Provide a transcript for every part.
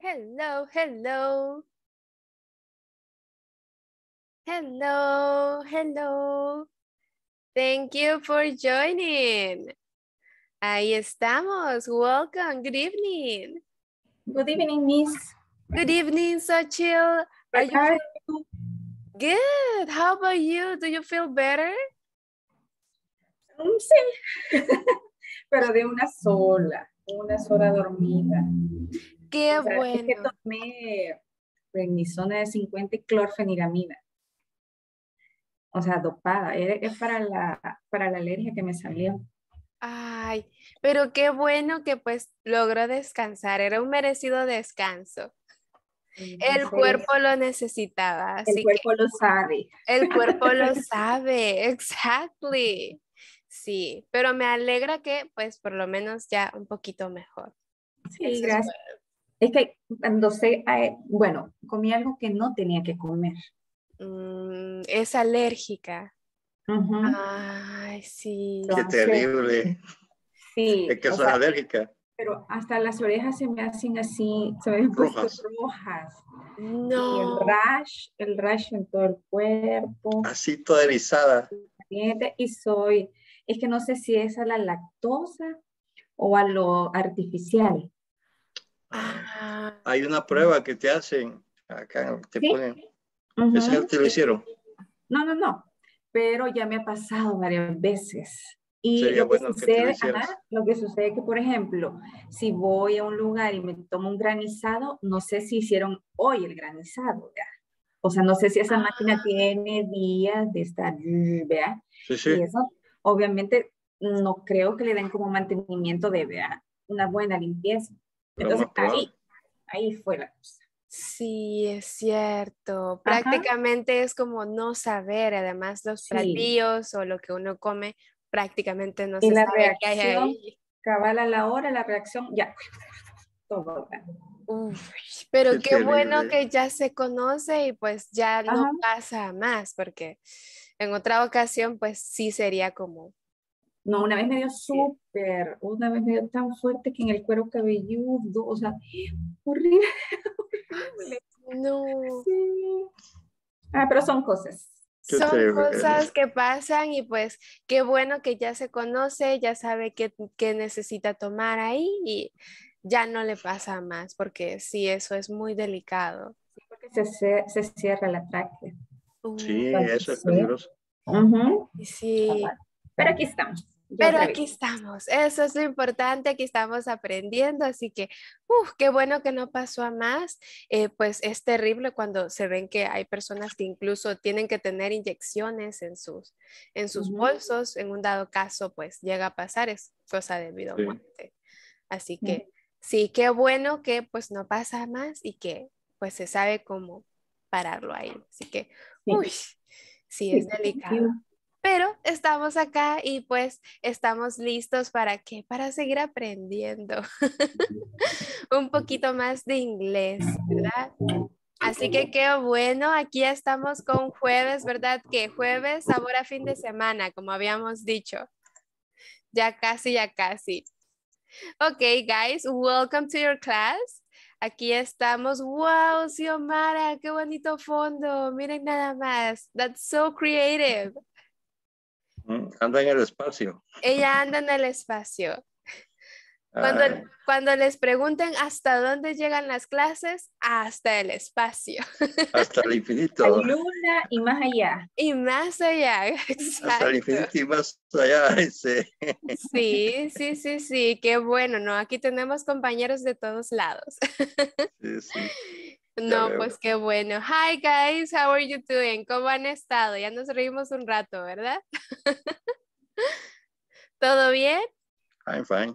Hello, hello. Hello, hello. Thank you for joining. Ahí estamos. Welcome. Good evening. Good evening, Miss. Good evening, Sachil. Are you, are you good? How about you? Do you feel better? Um, sí. Pero de una sola, una sola dormida. Qué bueno. Es que tomé prednisona de 50 y clorfeniramina. O sea, dopada. Es para la, para la alergia que me salió. Ay, pero qué bueno que pues logró descansar. Era un merecido descanso. El cuerpo lo necesitaba. el cuerpo lo sabe. El cuerpo lo sabe, exactly. Sí, pero me alegra que pues por lo menos ya un poquito mejor. Sí, gracias. Es que cuando sé eh, bueno, comí algo que no tenía que comer. Mm, es alérgica. Ay, sí. Qué terrible. Sí. Es que sos alérgica. Pero hasta las orejas se me hacen así, se me rojas. rojas. No. el rash, el rash en todo el cuerpo. Así toda erizada. Y soy, es que no sé si es a la lactosa o a lo artificial. Hay una ah. prueba que te hacen, acá te ponen. Uh te lo hicieron? No, no, no, pero ya me ha pasado varias veces. Y Sería lo que, bueno sucede, que lo que sucede es que, por ejemplo, si voy a un lugar y me tomo un granizado, no sé si hicieron hoy el granizado, ¿verdad? O sea, no sé si esa ah. máquina tiene días de estar, mm, Vea. Sí, sí. Y eso, obviamente, no creo que le den como mantenimiento de, Una buena limpieza. Entonces ahí, ahí fue la cosa. Sí, es cierto. Prácticamente es como no saber, además los platillos o lo que uno come, prácticamente no se sabe qué hay ahí. Cabal a la hora, la reacción, ya. pero qué, bueno que ya se conoce y pues ya no pasa más, porque en otra ocasión pues sí sería como no, una vez me dio súper, una vez me dio tan fuerte que en el cuero cabelludo, o sea, horrible, No. Sí. Ah, pero son cosas. son cosas que pasan y pues qué bueno que ya se conoce, ya sabe qué, necesita tomar ahí y ya no le pasa más, porque sí, eso es muy delicado. Sí, porque se, cierra el ataque. sí, eso es peligroso. Sí. Pero aquí estamos. Pero aquí estamos, eso es lo importante, aquí estamos aprendiendo, así que, uff, qué bueno que no pasó a más. Eh, pues es terrible cuando se ven que hay personas que incluso tienen que tener inyecciones en sus, en sus bolsos, en un dado caso, pues llega a pasar, es cosa de vida muerte. Así que, sí, qué bueno que pues no pasa a más y que pues se sabe cómo pararlo ahí. Así que, uy, sí es delicado pero estamos acá y pues estamos listos para qué? Para seguir aprendiendo un poquito más de inglés, ¿verdad? Así que qué bueno, aquí estamos con jueves, ¿verdad? Que jueves, ahora fin de semana, como habíamos dicho. Ya casi, ya casi. Ok, guys, welcome to your class. Aquí estamos. ¡Wow, Xiomara! ¡Qué bonito fondo! Miren nada más. That's so creative. Anda en el espacio. Ella anda en el espacio. Ah. Cuando, cuando les pregunten hasta dónde llegan las clases, hasta el espacio. Hasta el infinito. La luna y más allá. Y más allá, Hasta el infinito y más allá. Sí, sí, sí, sí, qué bueno, ¿no? Aquí tenemos compañeros de todos lados. Sí, sí. No, pues qué bueno. Hi guys, how are you doing? ¿Cómo han estado? Ya nos reímos un rato, ¿verdad? ¿Todo bien? I'm fine.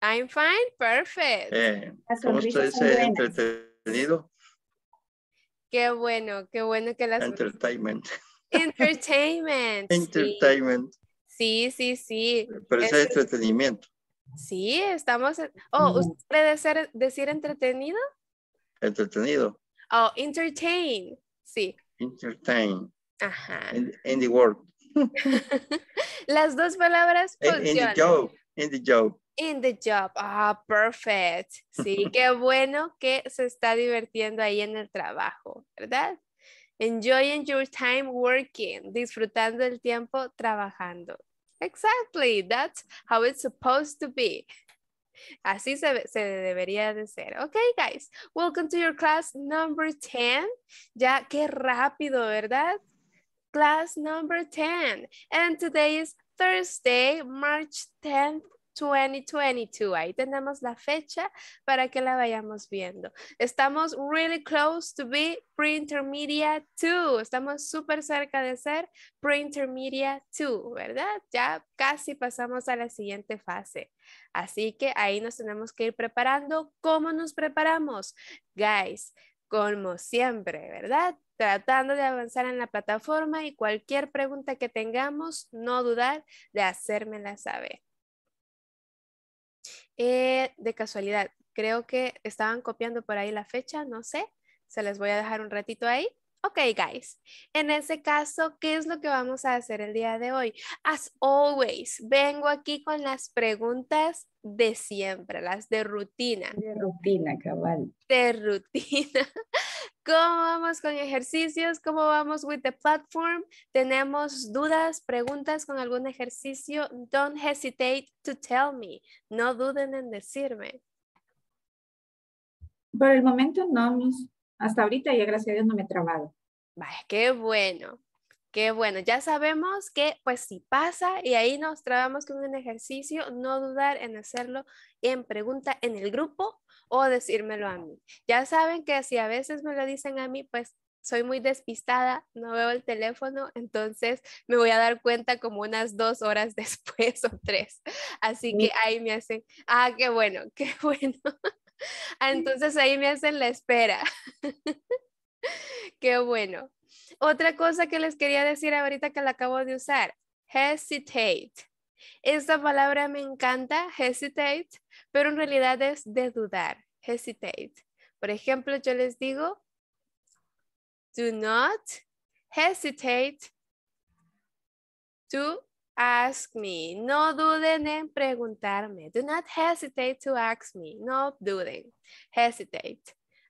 I'm fine, perfect. Eh, ¿Cómo entretenido? Qué bueno, qué bueno que las... Entertainment. Entertainment. Entertainment. Sí, sí, sí. Pero es, entretenimiento. Sí, estamos... Oh, ¿usted puede decir entretenido? Entretenido. Oh, entertain. Sí. Entertain. Ajá. In, the work. Las dos palabras funcionan. In, the job. In the job. In the job. Ah, perfect. Sí, qué bueno que se está divirtiendo ahí en el trabajo, ¿verdad? Enjoying your time working. Disfrutando el tiempo trabajando. Exactly. That's how it's supposed to be. Así se, debería de ser. Ok, guys, welcome to your class number 10. Ya, qué rápido, ¿verdad? Class number 10. And today is Thursday, March 10th, 2022. Ahí tenemos la fecha para que la vayamos viendo. Estamos really close to be pre-intermediate 2. Estamos súper cerca de ser pre-intermediate 2, ¿verdad? Ya casi pasamos a la siguiente fase. Así que ahí nos tenemos que ir preparando. ¿Cómo nos preparamos? Guys, como siempre, ¿verdad? Tratando de avanzar en la plataforma y cualquier pregunta que tengamos, no dudar de hacérmela saber. Eh, de casualidad, creo que estaban copiando por ahí la fecha, no sé. Se les voy a dejar un ratito ahí. Ok, guys. En ese caso, ¿qué es lo que vamos a hacer el día de hoy? As always, vengo aquí con las preguntas de siempre, las de rutina. De rutina, cabal. De rutina. ¿Cómo vamos con ejercicios? ¿Cómo vamos with the platform? ¿Tenemos dudas, preguntas con algún ejercicio? Don't hesitate to tell me. No duden en decirme. Por el momento no, Hasta ahorita ya gracias a Dios no me he trabado. Vaya, qué bueno. Qué bueno, ya sabemos que pues si pasa y ahí nos trabamos con un ejercicio, no dudar en hacerlo en pregunta en el grupo o decírmelo a mí. Ya saben que si a veces me lo dicen a mí, pues soy muy despistada, no veo el teléfono, entonces me voy a dar cuenta como unas dos horas después o tres. Así mm. que ahí me hacen, ah, qué bueno, qué bueno. Entonces ahí me hacen la espera. Qué bueno. Otra cosa que les quería decir ahorita que la acabo de usar, hesitate. Esta palabra me encanta, hesitate, pero en realidad es de dudar, hesitate. Por ejemplo, yo les digo, do not hesitate to ask me. No duden en preguntarme. Do not hesitate to ask me. No duden. Hesitate.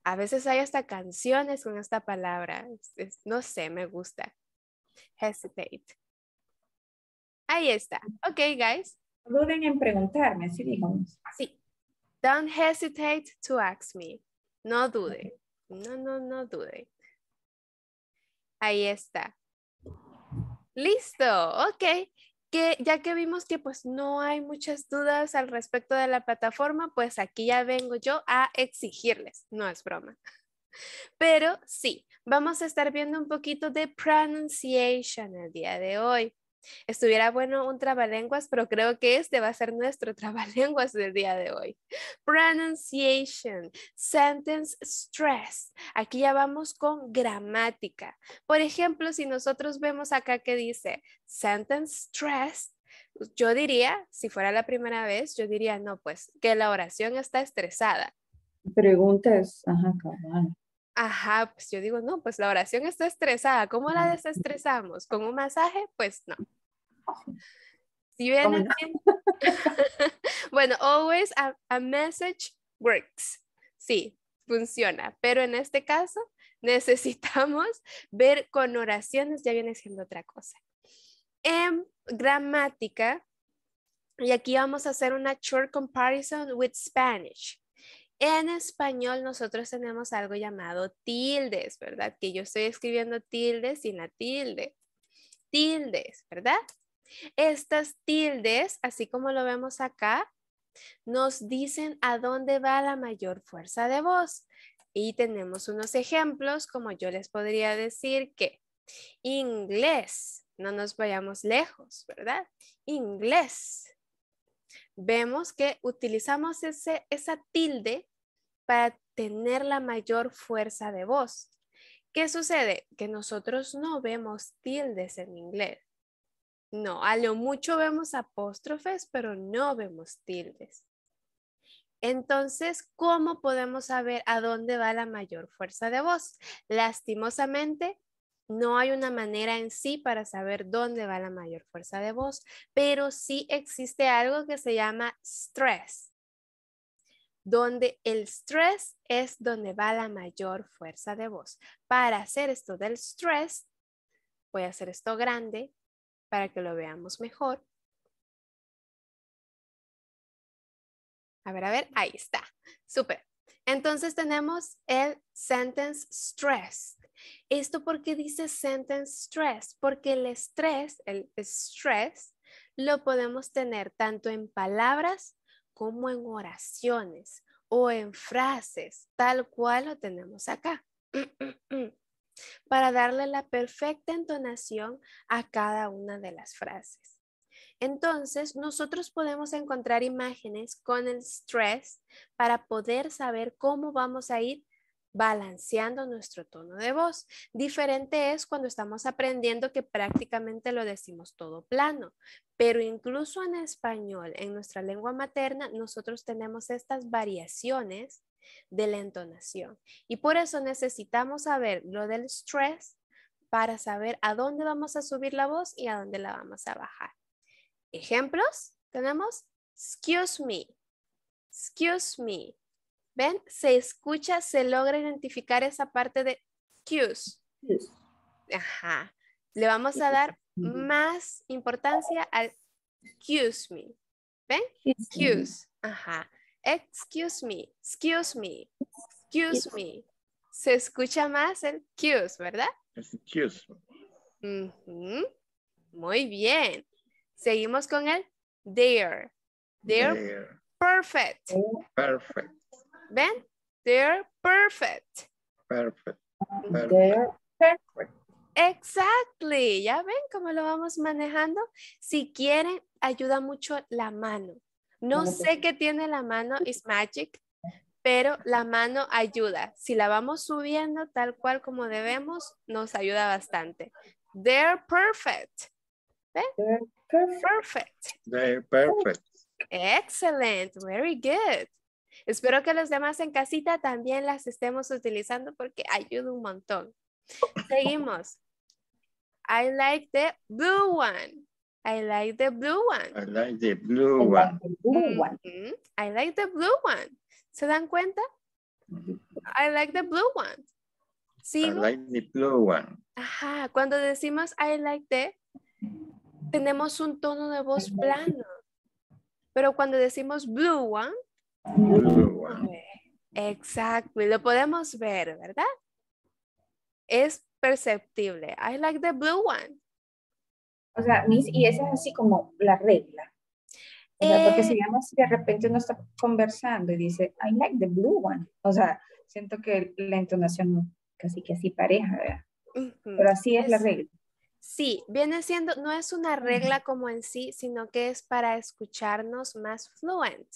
A veces hay hasta canciones con esta palabra. no sé, me gusta. Hesitate. Ahí está. Ok, guys. No duden en preguntarme, si digamos. Sí. Don't hesitate to ask me. No dude. No, no, no dude. Ahí está. Listo. Ok que ya que vimos que pues no hay muchas dudas al respecto de la plataforma, pues aquí ya vengo yo a exigirles, no es broma. Pero sí, vamos a estar viendo un poquito de pronunciation el día de hoy. Estuviera bueno un trabalenguas, pero creo que este va a ser nuestro trabalenguas del día de hoy. Pronunciation, sentence stress. Aquí ya vamos con gramática. Por ejemplo, si nosotros vemos acá que dice sentence stress, yo diría, si fuera la primera vez, yo diría, no, pues que la oración está estresada. Preguntas, ajá, cabrón. Ajá, pues yo digo, no, pues la oración está estresada. ¿Cómo la ah, desestresamos? ¿Con un masaje? Pues no. bueno, always a, message works. Sí, funciona, pero en este caso necesitamos ver con oraciones, ya viene siendo otra cosa. En em, gramática, y aquí vamos a hacer una short comparison with Spanish. En español nosotros tenemos algo llamado tildes, ¿verdad? Que yo estoy escribiendo tildes sin la tilde. Tildes, ¿verdad? Estas tildes, así como lo vemos acá, nos dicen a dónde va la mayor fuerza de voz. Y tenemos unos ejemplos, como yo les podría decir que inglés, no nos vayamos lejos, ¿verdad? Inglés. Vemos que utilizamos ese, esa tilde para tener la mayor fuerza de voz. ¿Qué sucede? Que nosotros no vemos tildes en inglés. No, a lo mucho vemos apóstrofes, pero no vemos tildes. Entonces, ¿cómo podemos saber a dónde va la mayor fuerza de voz? Lastimosamente, no hay una manera en sí para saber dónde va la mayor fuerza de voz, pero sí existe algo que se llama stress, donde el stress es donde va la mayor fuerza de voz. Para hacer esto del stress, voy a hacer esto grande, para que lo veamos mejor. A ver, a ver, ahí está. Súper. Entonces tenemos el sentence stress. ¿Esto por qué dice sentence stress? Porque el estrés, el stress, lo podemos tener tanto en palabras como en oraciones o en frases, tal cual lo tenemos acá. Mm, mm, mm para darle la perfecta entonación a cada una de las frases. Entonces, nosotros podemos encontrar imágenes con el stress para poder saber cómo vamos a ir balanceando nuestro tono de voz. Diferente es cuando estamos aprendiendo que prácticamente lo decimos todo plano, pero incluso en español, en nuestra lengua materna, nosotros tenemos estas variaciones de la entonación. Y por eso necesitamos saber lo del stress para saber a dónde vamos a subir la voz y a dónde la vamos a bajar. Ejemplos, tenemos excuse me, excuse me. ¿Ven? Se escucha, se logra identificar esa parte de excuse. Ajá. Le vamos a dar más importancia al excuse me. ¿Ven? Excuse. Ajá excuse me, excuse me, excuse me. Se escucha más el excuse, ¿verdad? Excuse. Muy bien. Seguimos con el there. there. perfect. Perfect. ¿Ven? They're perfect. Perfect. perfect. Exactly. ¿Ya ven cómo lo vamos manejando? Si quieren, ayuda mucho la mano. No sé qué tiene la mano, es magic, pero la mano ayuda. Si la vamos subiendo tal cual como debemos, nos ayuda bastante. They're perfect. perfect. perfect. They're perfect. Excellent. Very good. Espero que los demás en casita también las estemos utilizando porque ayuda un montón. Seguimos. I like the blue one. I like the blue one. I like the blue one. Mm-hmm. I like the blue one. ¿Se dan cuenta? Mm-hmm. I like the blue one. I like the blue one. Ajá, cuando decimos I like the, tenemos un tono de voz plano. Pero cuando decimos blue one, blue one. Exacto, y lo podemos ver, ¿verdad? Es perceptible. I like the blue one. O sea, y esa es así como la regla. O porque si eh, de repente uno está conversando y dice, I like the blue one. O sea, siento que la entonación casi que así pareja, ¿verdad? Pero así es, la regla. Sí, viene siendo, no es una regla como en sí, sino que es para escucharnos más fluent.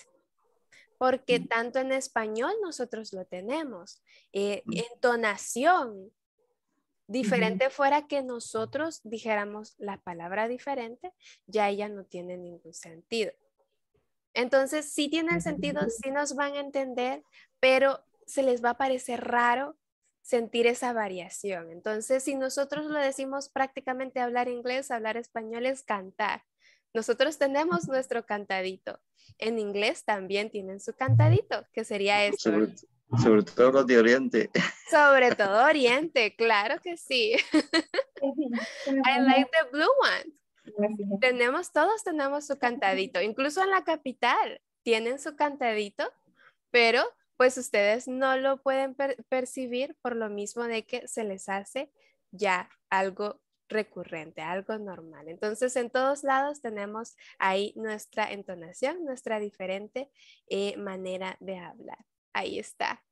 Porque tanto en español nosotros lo tenemos. Eh, entonación, Diferente fuera que nosotros dijéramos la palabra diferente, ya ella no tiene ningún sentido. Entonces, sí tiene sentido, sí nos van a entender, pero se les va a parecer raro sentir esa variación. Entonces, si nosotros lo decimos prácticamente hablar inglés, hablar español es cantar. Nosotros tenemos nuestro cantadito. En inglés también tienen su cantadito, que sería esto. Sobre todo los de Oriente. Sobre todo Oriente, claro que sí. I like the blue one. Tenemos, todos tenemos su cantadito, incluso en la capital tienen su cantadito, pero pues ustedes no lo pueden percibir por lo mismo de que se les hace ya algo recurrente, algo normal. Entonces, en todos lados tenemos ahí nuestra entonación, nuestra diferente eh, manera de hablar ahí está.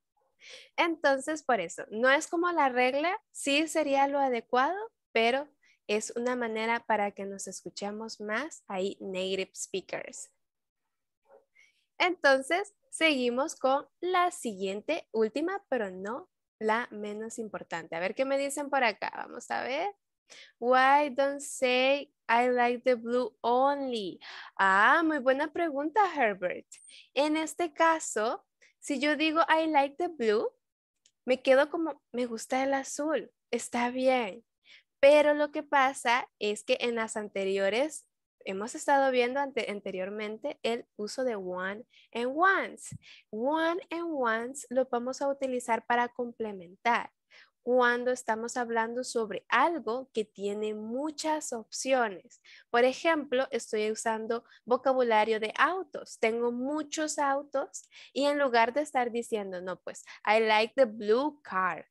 Entonces, por eso, no es como la regla, sí sería lo adecuado, pero es una manera para que nos escuchemos más ahí native speakers. Entonces, seguimos con la siguiente, última, pero no la menos importante. A ver qué me dicen por acá. Vamos a ver. Why don't say I like the blue only? Ah, muy buena pregunta, Herbert. En este caso, si yo digo I like the blue, me quedo como me gusta el azul, está bien. Pero lo que pasa es que en las anteriores hemos estado viendo anteriormente el uso de one and once. One and once lo vamos a utilizar para complementar cuando estamos hablando sobre algo que tiene muchas opciones. Por ejemplo, estoy usando vocabulario de autos. Tengo muchos autos y en lugar de estar diciendo, no, pues, I like the blue car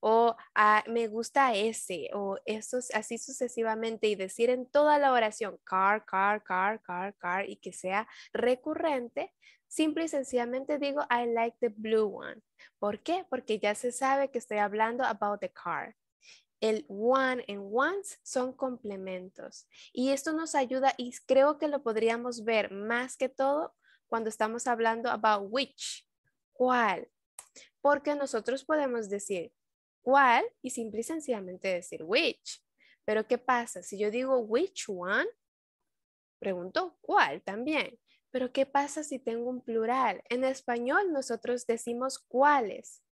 o ah, me gusta ese, o esos, así sucesivamente, y decir en toda la oración car, car, car, car, car, y que sea recurrente, simple y sencillamente digo I like the blue one. ¿Por qué? Porque ya se sabe que estoy hablando about the car. El one and once son complementos y esto nos ayuda y creo que lo podríamos ver más que todo cuando estamos hablando about which, cuál, porque nosotros podemos decir cuál y simple y sencillamente decir which. Pero ¿qué pasa? Si yo digo which one, pregunto cuál también. Pero ¿qué pasa si tengo un plural? En español nosotros decimos cuáles,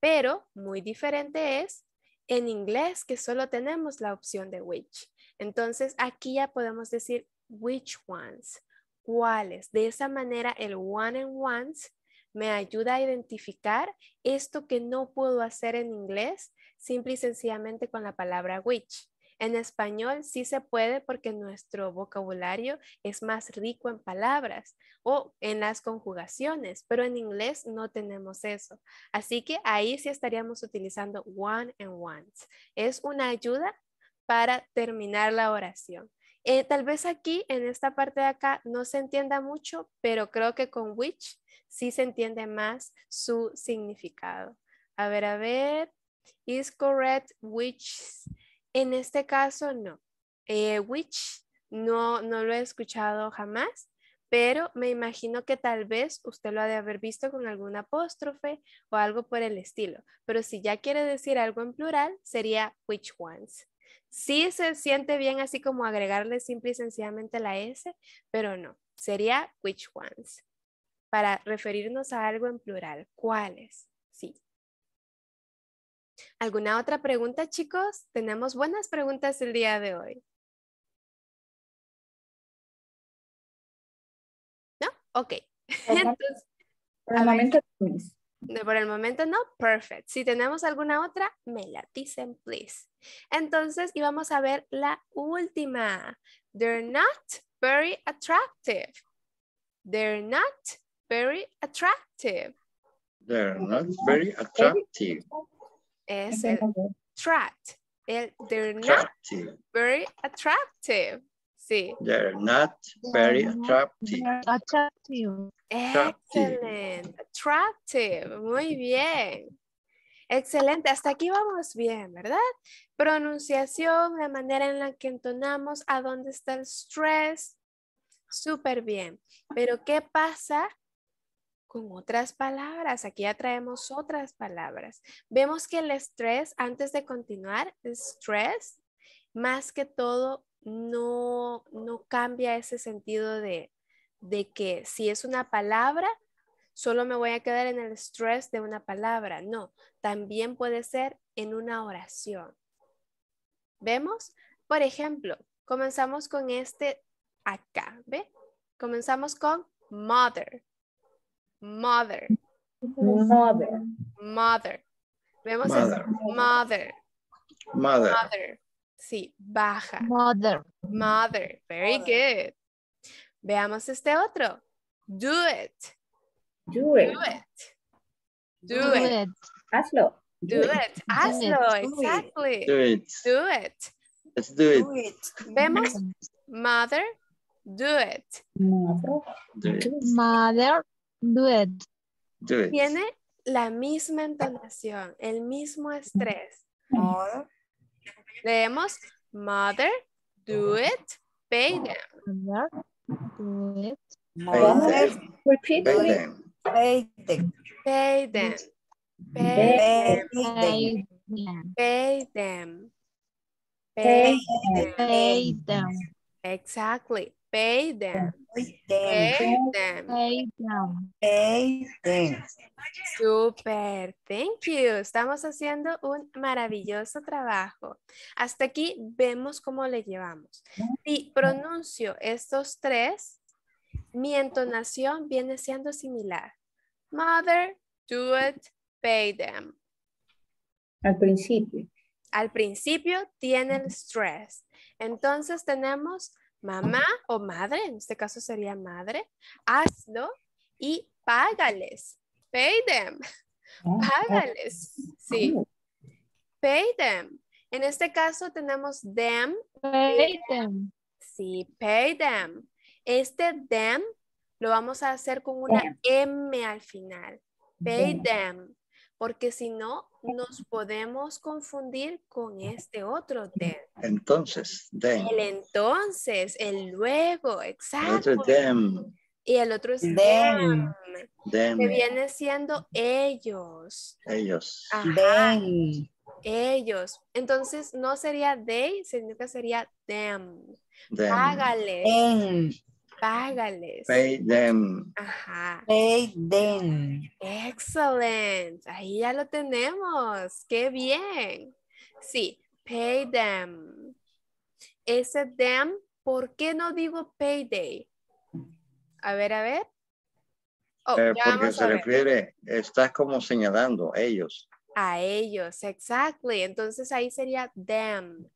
pero muy diferente es en inglés que solo tenemos la opción de which. Entonces aquí ya podemos decir which ones, cuáles. De esa manera el one and ones me ayuda a identificar esto que no puedo hacer en inglés, simple y sencillamente con la palabra which. En español sí se puede porque nuestro vocabulario es más rico en palabras o en las conjugaciones, pero en inglés no tenemos eso. Así que ahí sí estaríamos utilizando one and ones. Es una ayuda para terminar la oración. Eh, tal vez aquí, en esta parte de acá, no se entienda mucho, pero creo que con which sí se entiende más su significado. A ver, a ver. Is correct which. En este caso, no. Eh, which no, no lo he escuchado jamás, pero me imagino que tal vez usted lo ha de haber visto con algún apóstrofe o algo por el estilo. Pero si ya quiere decir algo en plural, sería which ones. Sí se siente bien así como agregarle simple y sencillamente la S, pero no, sería which ones, para referirnos a algo en plural, cuáles, sí. ¿Alguna otra pregunta, chicos? Tenemos buenas preguntas el día de hoy. ¿No? Ok. Entonces, de por el momento no, perfect. Si tenemos alguna otra, me la dicen, please. Entonces, íbamos a ver la última. They're not very attractive. They're not very attractive. They're not very attractive. Es el attract. they're not very attractive. Sí. They're not very attractive. Attractive. Excelente, Attractive. Muy bien. Excelente. Hasta aquí vamos bien, ¿verdad? Pronunciación, la manera en la que entonamos, a dónde está el stress. Súper bien. Pero ¿qué pasa con otras palabras? Aquí ya traemos otras palabras. Vemos que el estrés, antes de continuar, stress, más que todo, no, no cambia ese sentido de de que si es una palabra, solo me voy a quedar en el stress de una palabra. No, también puede ser en una oración. ¿Vemos? Por ejemplo, comenzamos con este acá, ¿ve? Comenzamos con mother. Mother. Mother. Mother. Vemos mother. Mother. Mother. Sí, baja. Mother. Mother. Very good. Veamos este otro. Do it. Do it. Do it. Do, it. Hazlo. Do, it. Hazlo, exactly. Do it. Do it. Let's do it. it. Vemos mother, do it. Mother, do it. do it. Tiene la misma entonación, el mismo estrés. Leemos mother, do it, pay them. Mother, Нет. Mover. Repeat. Pay them. Pay them. Pay them. Pay them. Pay them. Exactly. Pay them. Pay them. Pay them. Pay them. Super, thank you. Estamos haciendo un maravilloso trabajo. Hasta aquí vemos cómo le llevamos. Si pronuncio estos tres, mi entonación viene siendo similar. Mother, do it, pay them. Al principio. Al principio tienen stress. Entonces tenemos mamá o madre, en este caso sería madre, hazlo y págales. Pay them. Ah, págales. Sí. Ah, pay them. En este caso tenemos them. Pay them. Sí, pay them. Este them lo vamos a hacer con una M al final. Pay them porque si no, nos podemos confundir con este otro them. Entonces, then. El entonces, el luego, exacto. otro them. Y el otro es them. Que viene siendo ellos. Ellos. Ellos. Entonces, no sería they, sino que sería them. them. Págales. Pay them. Ajá. Pay them. Excellent. Ahí ya lo tenemos. Qué bien. Sí, pay them. Ese them, ¿por qué no digo payday? A ver, a ver. Oh, eh, porque se refiere, estás como señalando ellos a ellos, exactly. Entonces ahí sería them.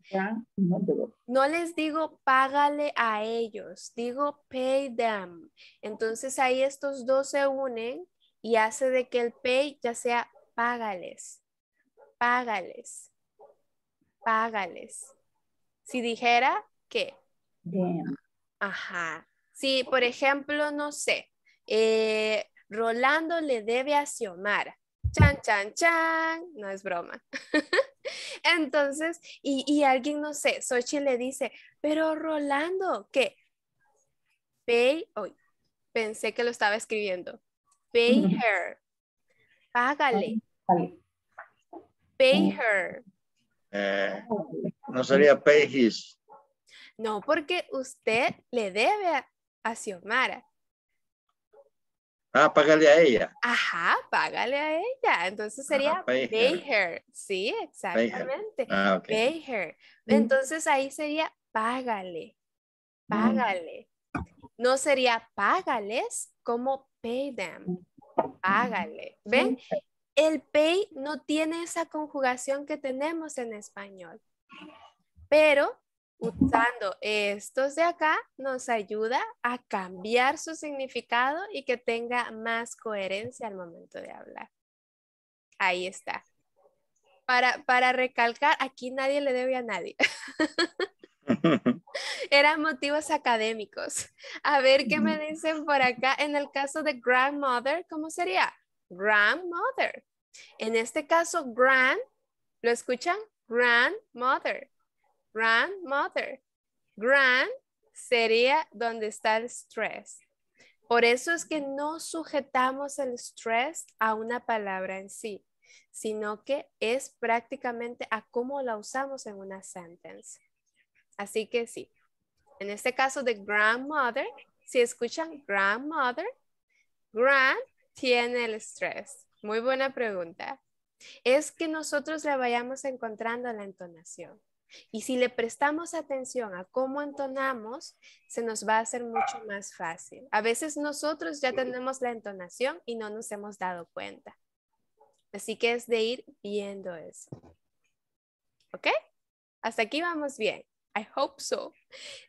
No les digo págale a ellos, digo pay them. Entonces ahí estos dos se unen y hace de que el pay ya sea págales, págales, págales. Si dijera que. Ajá. Si, por ejemplo, no sé, eh, Rolando le debe a Chan, chan, chan. No es broma. Entonces, y, alguien, no sé, Sochi le dice, pero Rolando, ¿qué? Pay, hoy pensé que lo estaba escribiendo. Pay her. Págale. Pay her. Eh, no sería pay his. No, porque usted le debe a, a Xiomara. Ah, págale a ella. Ajá, págale a ella. Entonces ah, sería pay, her. Sí, exactamente. pay ah, her. Mm. Entonces ahí sería págale. Mm. Págale. No sería págales como pay them. Págale. ¿Ven? El pay no tiene esa conjugación que tenemos en español. Pero usando estos de acá nos ayuda a cambiar su significado y que tenga más coherencia al momento de hablar. Ahí está. Para, para recalcar, aquí nadie le debe a nadie. Eran motivos académicos. A ver qué me dicen por acá. En el caso de grandmother, ¿cómo sería? Grandmother. En este caso, grand, ¿lo escuchan? Grandmother grandmother. Grand sería donde está el stress. Por eso es que no sujetamos el stress a una palabra en sí, sino que es prácticamente a cómo la usamos en una sentence. Así que sí, en este caso de grandmother, si escuchan grandmother, grand tiene el stress. Muy buena pregunta. Es que nosotros la vayamos encontrando la entonación. Y si le prestamos atención a cómo entonamos, se nos va a hacer mucho más fácil. A veces nosotros ya tenemos la entonación y no nos hemos dado cuenta. Así que es de ir viendo eso. ¿Ok? Hasta aquí vamos bien. I hope so.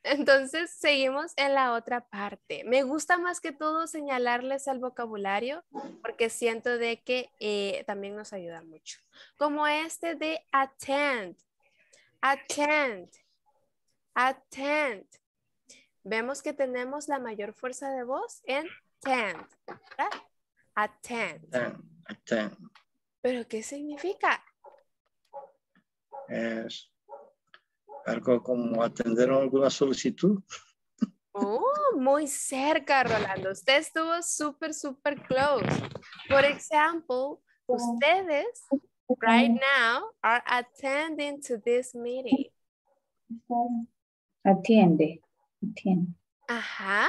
Entonces, seguimos en la otra parte. Me gusta más que todo señalarles el vocabulario porque siento de que eh, también nos ayuda mucho. Como este de attend. Attend. Attend. Vemos que tenemos la mayor fuerza de voz en attend, ¿verdad? Attend. ¿Pero qué significa? Es algo como atender alguna solicitud. Oh, muy cerca, Rolando. Usted estuvo súper, súper close. Por ejemplo, ustedes right now are attending to this meeting. Atiende, Ajá,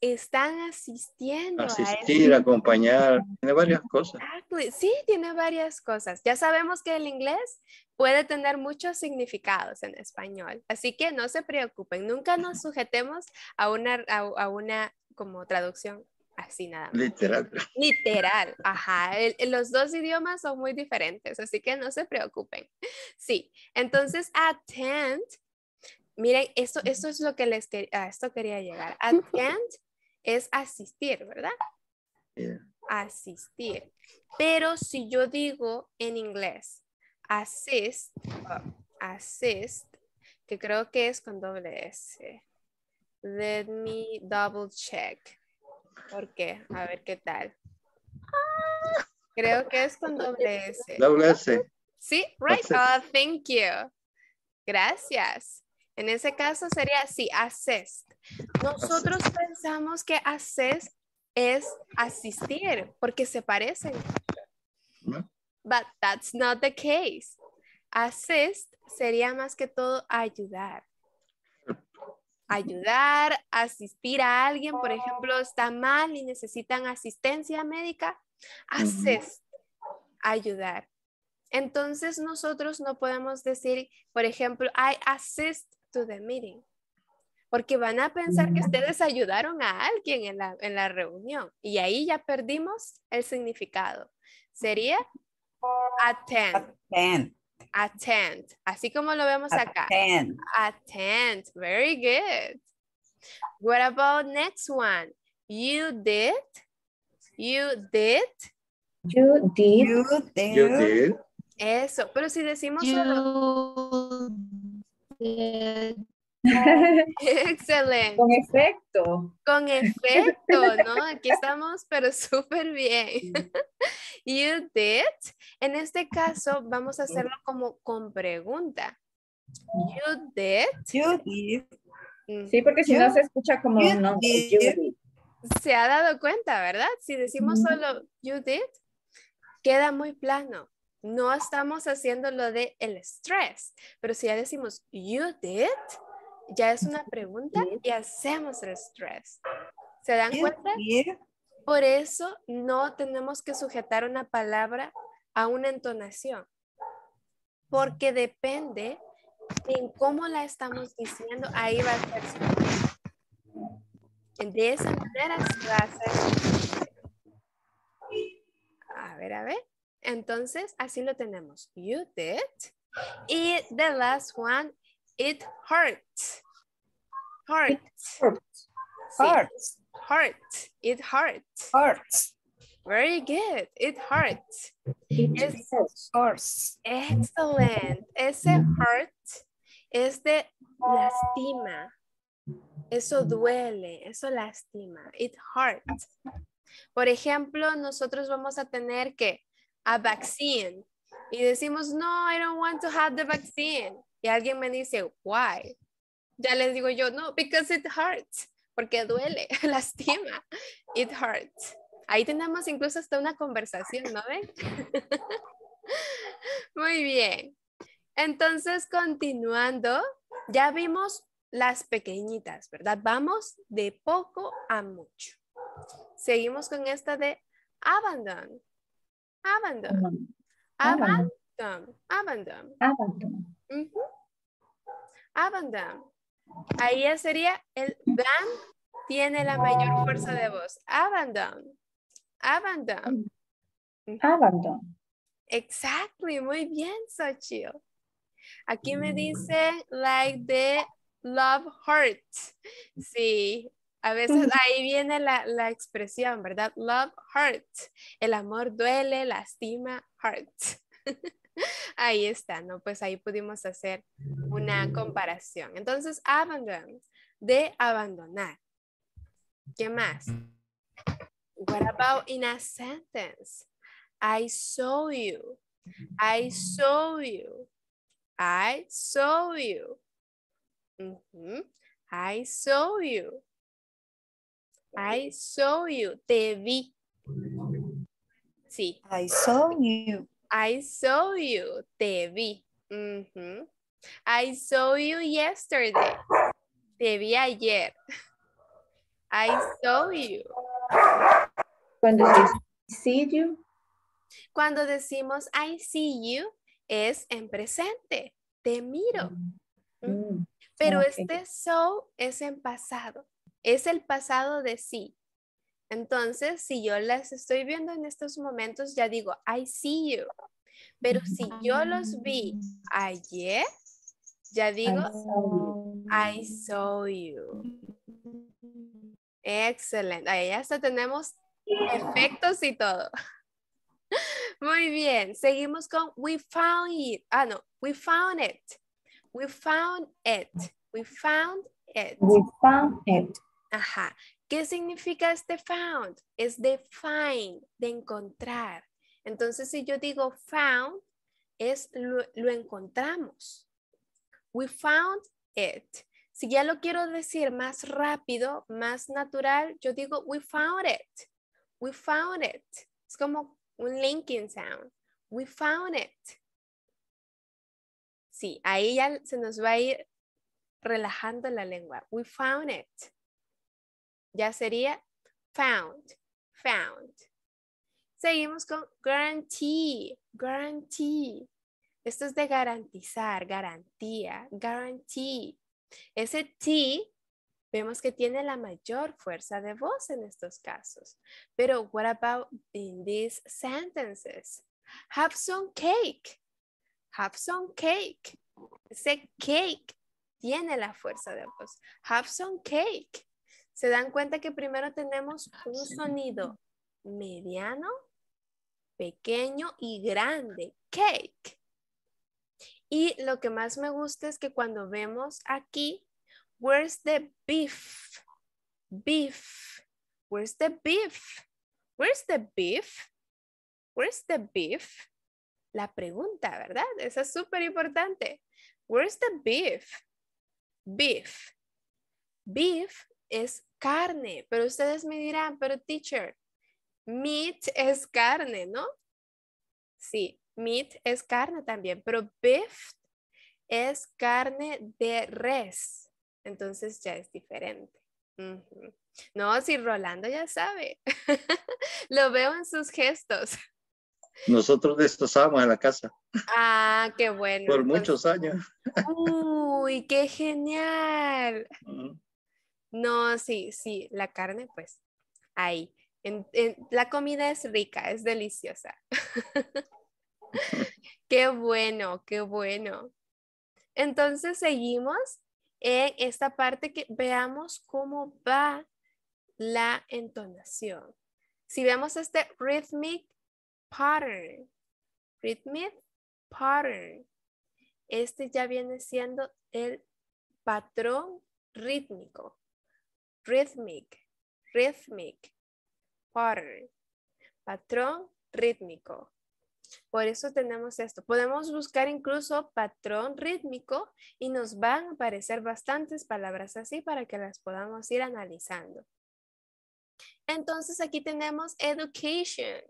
están asistiendo. Asistir, acompañar, tiene varias cosas. Sí, tiene varias cosas. Ya sabemos que el inglés puede tener muchos significados en español, así que no se preocupen, nunca nos sujetemos a una, a una como traducción así nada más. Literal. Literal, ajá. los dos idiomas son muy diferentes, así que no se preocupen. Sí, entonces attend, miren, esto, esto es lo que les quería, a esto quería llegar. Attend es asistir, ¿verdad? Asistir. Pero si yo digo en inglés, assist, oh, assist, que creo que es con doble S. Let me double check. ¿Por qué? A ver qué tal. Creo que es con doble S. Doble S. Sí, right. Oh, thank you. Gracias. En ese caso sería así, assist. Nosotros pensamos que assist es asistir porque se parecen. But that's not the case. Assist sería más que todo ayudar ayudar, asistir a alguien, por ejemplo, está mal y necesitan asistencia médica, Assist, ayudar. Entonces nosotros no podemos decir, por ejemplo, I assist to the meeting, porque van a pensar que mm. ustedes ayudaron a alguien en la, en la reunión y ahí ya perdimos el significado. Sería attend. Attend. Así como lo vemos acá. Attend. Very good. What about next one? You did. You did. You did. You did. Eso. Pero si decimos Excelente. Con efecto. Con efecto, ¿no? Aquí estamos, pero súper bien. You did. En este caso, vamos a hacerlo como con pregunta. You did. You did. Mm, sí, porque si no se escucha como no. Se ha dado cuenta, ¿verdad? Si decimos solo you did, queda muy plano. No estamos haciendo lo de el estrés, pero si ya decimos you did, ya es una pregunta y hacemos el stress. ¿Se dan cuenta? Por eso no tenemos que sujetar una palabra a una entonación, porque depende en cómo la estamos diciendo, ahí va a ser. De esa manera se va a hacer. A ver, a ver. Entonces, así lo tenemos. You did. Y the last one It hurts. hurts, hurts, Hurts. It hurts. Hurts. Very good. It hurts. It hurts. Excellent. Ese hurt es de lastima. Eso duele, eso lastima. It hurts. Por ejemplo, nosotros vamos a tener que a vaccine y decimos, no, I don't want to have the vaccine y alguien me dice, why? Ya les digo yo, no, because it hurts, porque duele, lastima, it hurts. Ahí tenemos incluso hasta una conversación, ¿no ven? Muy bien. Entonces, continuando, ya vimos las pequeñitas, ¿verdad? Vamos de poco a mucho. Seguimos con esta de abandon. Abandon. Abandon. Abandon. Abandon. Ah, ahí ya sería el Dan tiene la mayor fuerza de voz. Abandon. Abandon. Abandon. Exactly. Muy bien, Sochil. Aquí me mm. dice like the love heart. Sí, a veces ahí viene la, expresión, ¿verdad? Love heart, El amor duele, lastima, heart. ahí está, ¿no? Pues ahí pudimos hacer una comparación. Entonces, abandon, de abandonar. ¿Qué más? Mm. What about in a sentence? I saw you. I saw you. I saw you. I saw you. I saw you. Te vi. Sí. I saw you. I saw you, te vi. I saw you yesterday. Te vi ayer. I saw you. Cuando decimos see you. Cuando decimos I see you es en presente. Te miro. Mm. Mm. Pero este so es en pasado. Es el pasado de sí. Entonces, si yo las estoy viendo en estos momentos, ya digo, I see you. Pero si yo los vi ayer, ya digo, I saw you. Excelente. Ahí hasta tenemos efectos y todo. Muy bien. Seguimos con we found it. Ah, no. We found it. We found it. We found it. We found it. Ajá. ¿Qué significa este found? Es de find, de encontrar. Entonces, si yo digo found, es lo, encontramos. We found it. Si ya lo quiero decir más rápido, más natural, yo digo we found it. We found it. Es como un linking sound. We found it. Sí, ahí ya se nos va a ir relajando la lengua. We found it. Ya sería found, found. Seguimos con guarantee, guarantee. Esto es de garantizar, garantía, guarantee. Ese T vemos que tiene la mayor fuerza de voz en estos casos. Pero what about in these sentences? Have some cake. Have some cake. Ese cake tiene la fuerza de voz. Have some cake se dan cuenta que primero tenemos ah, un sonido mediano, pequeño y grande. Cake. Y lo que más me gusta es que cuando vemos aquí, where's the beef? Beef. Where's the beef? Where's the beef? Where's the beef? La pregunta, ¿verdad? Esa es súper importante. Where's the beef? Beef. Beef es carne, pero ustedes me dirán, pero teacher, meat es carne, ¿no? Sí, meat es carne también, pero beef es carne de res, entonces ya es diferente. No, si Rolando ya sabe, lo veo en sus gestos. Nosotros destrozábamos en la casa. Ah, qué bueno. Por muchos años. Uy, qué genial. No, sí, sí, la carne, pues ahí. la comida es rica, es deliciosa. qué bueno, qué bueno. Entonces seguimos en esta parte que veamos cómo va la entonación. Si vemos este rhythmic pattern, rhythmic pattern, este ya viene siendo el patrón rítmico rhythmic, rhythmic, patrón rítmico. Por eso tenemos esto. Podemos buscar incluso patrón rítmico y nos van a aparecer bastantes palabras así para que las podamos ir analizando. Entonces aquí tenemos education,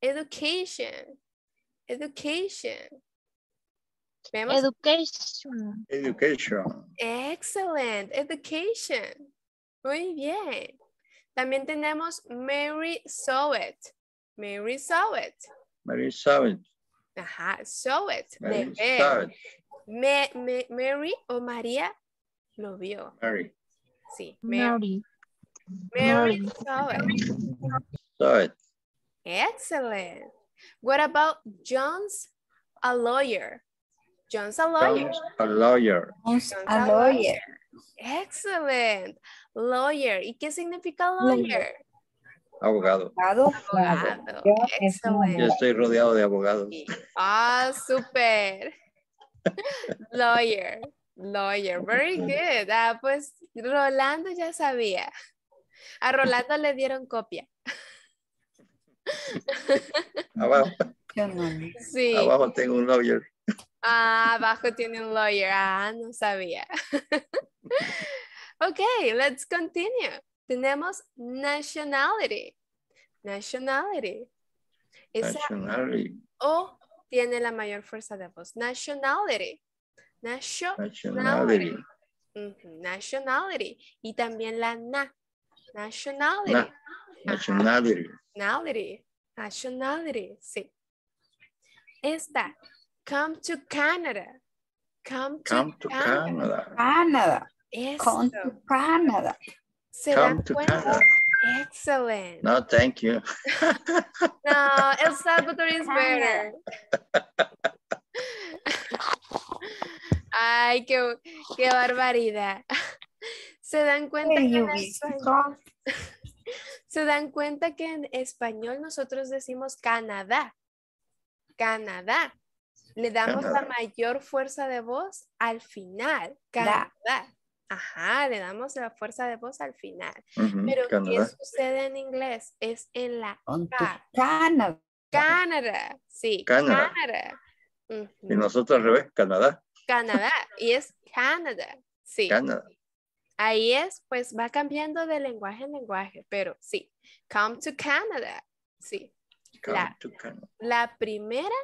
education, education. Education. Education. Excellent. Education. Muy bien. También tenemos Mary saw Mary saw Mary saw it. Ajá, saw it. Mary, o María lo vio. Mary. Sí, Mary. Mary, Mary saw it. Excellent. What about John's a lawyer? John's a lawyer. a lawyer. lawyer. Excellent. Lawyer. ¿Y qué significa lawyer? Abogado. Abogado. abogado. Yo estoy rodeado de abogados. Ah, super. súper. lawyer. Lawyer. Very good. Ah, pues Rolando ya sabía. A Rolando le dieron copia. Abajo. Sí. Abajo tengo un lawyer. Ah, abajo tiene un lawyer. Ah, no sabía. ok, let's continue. Tenemos nationality. Nationality. Esa O tiene la mayor fuerza de voz. Nationality. Nationality. Nationality. Y también la na. Nationality. Na. Nationality. Nationality. Sí. Esta Come to Canada. Come to, Canada. Canada. Come to Canada. ¿Se come dan to cuenta? Canada. Excellent. No, thank you. no, El Salvador is better. Ay, qué, qué barbaridad. Se dan cuenta que se dan cuenta que en español nosotros decimos Canadá. Canadá le damos la mayor fuerza de voz al final. Canadá. Ajá, le damos la fuerza de voz al final. Pero ¿qué sucede en inglés? Es en la Canadá. Canadá, sí. Canadá. Y nosotros al revés, Canadá. Canadá, y es Canadá, sí. Canadá. Ahí es, pues va cambiando de lenguaje en lenguaje, pero sí. Come to Canada, sí. Come to Canada. la primera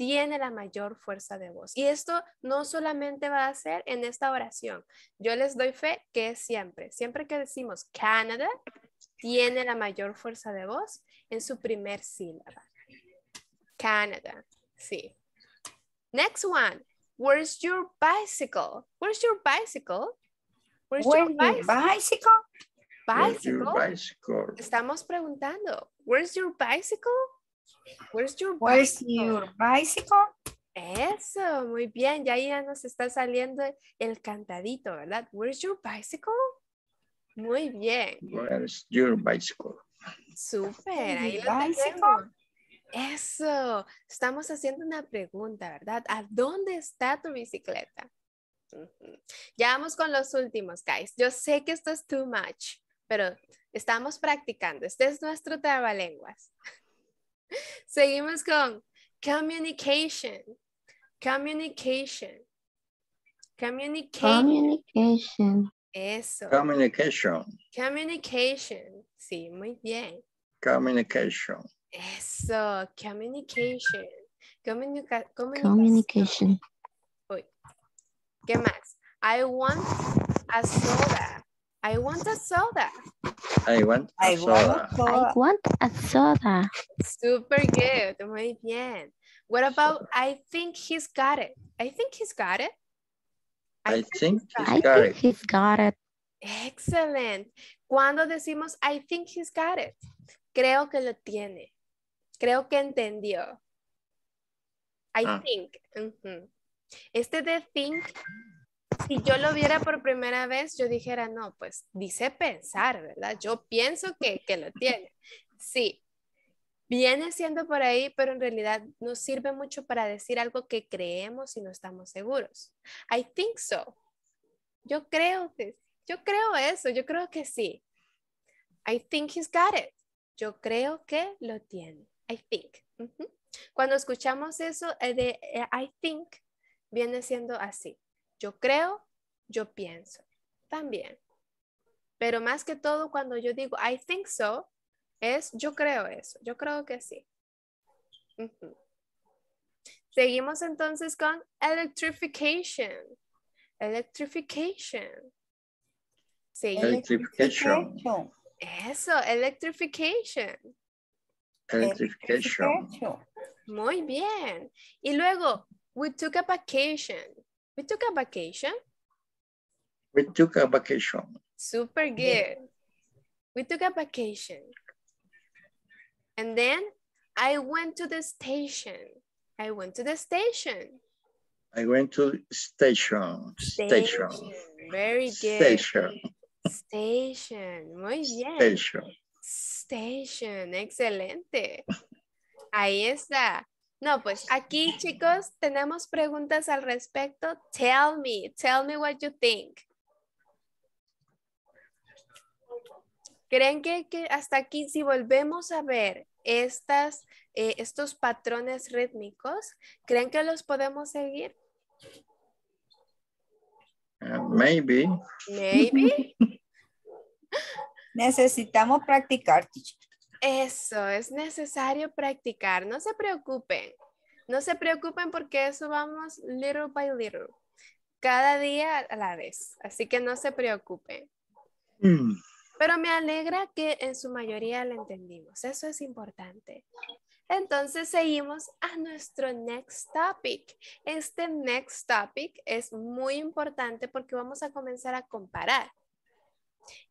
tiene la mayor fuerza de voz. Y esto no solamente va a ser en esta oración. Yo les doy fe que siempre. Siempre que decimos Canadá, tiene la mayor fuerza de voz en su primer sílaba. Canada, sí. Next one. Where's your bicycle? Where's your bicycle? Where's, your bicycle? bicycle? bicycle? Estamos preguntando. Where's your bicycle? Where's pues your bicycle? Where's pues your bicycle? Eso, muy bien. Ya ya nos está saliendo el cantadito, ¿verdad? Where's pues your bicycle? Muy bien. Where's your bicycle? Súper, ahí lo Eso, estamos haciendo una pregunta, ¿verdad? ¿A dónde está tu bicicleta? Ya vamos con los últimos, guys. Yo sé que esto es too much, pero estamos practicando. Este es nuestro lenguas. Seguimos con communication. Communication. Communication. Communication. Eso. Communication. Communication. Sí, muy bien. Communication. Eso, communication. Comunica comunicación. Communication. Uy. ¿Qué más? I want a soda. I want a soda. I want a soda. I want a soda. Super good. Muy bien. What about I think he's got it? I think he's got it. I, think, he's got, it. he's Excellent. Cuando decimos I think he's got it, creo que lo tiene. Creo que entendió. I ah. think. Este de think si yo lo viera por primera vez, yo dijera, no, pues dice pensar, ¿verdad? Yo pienso que, lo tiene. Sí, viene siendo por ahí, pero en realidad no sirve mucho para decir algo que creemos y no estamos seguros. I think so. Yo creo que, yo creo eso, yo creo que sí. I think he's got it. Yo creo que lo tiene. I think. Cuando escuchamos eso eh, de eh, I think, viene siendo así. Yo creo, yo pienso también. Pero más que todo, cuando yo digo I think so, es yo creo eso, yo creo que sí. Seguimos entonces con electrification. Electrification. Electrification. Eso, electrification. Electrification. Muy bien. Y luego, we took a vacation. We took a vacation. We took a vacation. Super good. We took a vacation. And then I went to the station. I went to the station. I went to station. Station. station. Very good. Station. Station. Muy bien. Station. Station. Excelente. Ahí está. No, pues aquí, chicos, tenemos preguntas al respecto. Tell me, tell me what you think. ¿Creen que, hasta aquí, si volvemos a ver estas, eh, estos patrones rítmicos, ¿creen que los podemos seguir? Eh, maybe. Maybe. Necesitamos practicar, teacher. Eso, es necesario practicar, no se preocupen, no se preocupen porque eso vamos little by little, cada día a la vez, así que no se preocupen. Mm. Pero me alegra que en su mayoría lo entendimos, eso es importante. Entonces seguimos a nuestro next topic. Este next topic es muy importante porque vamos a comenzar a comparar.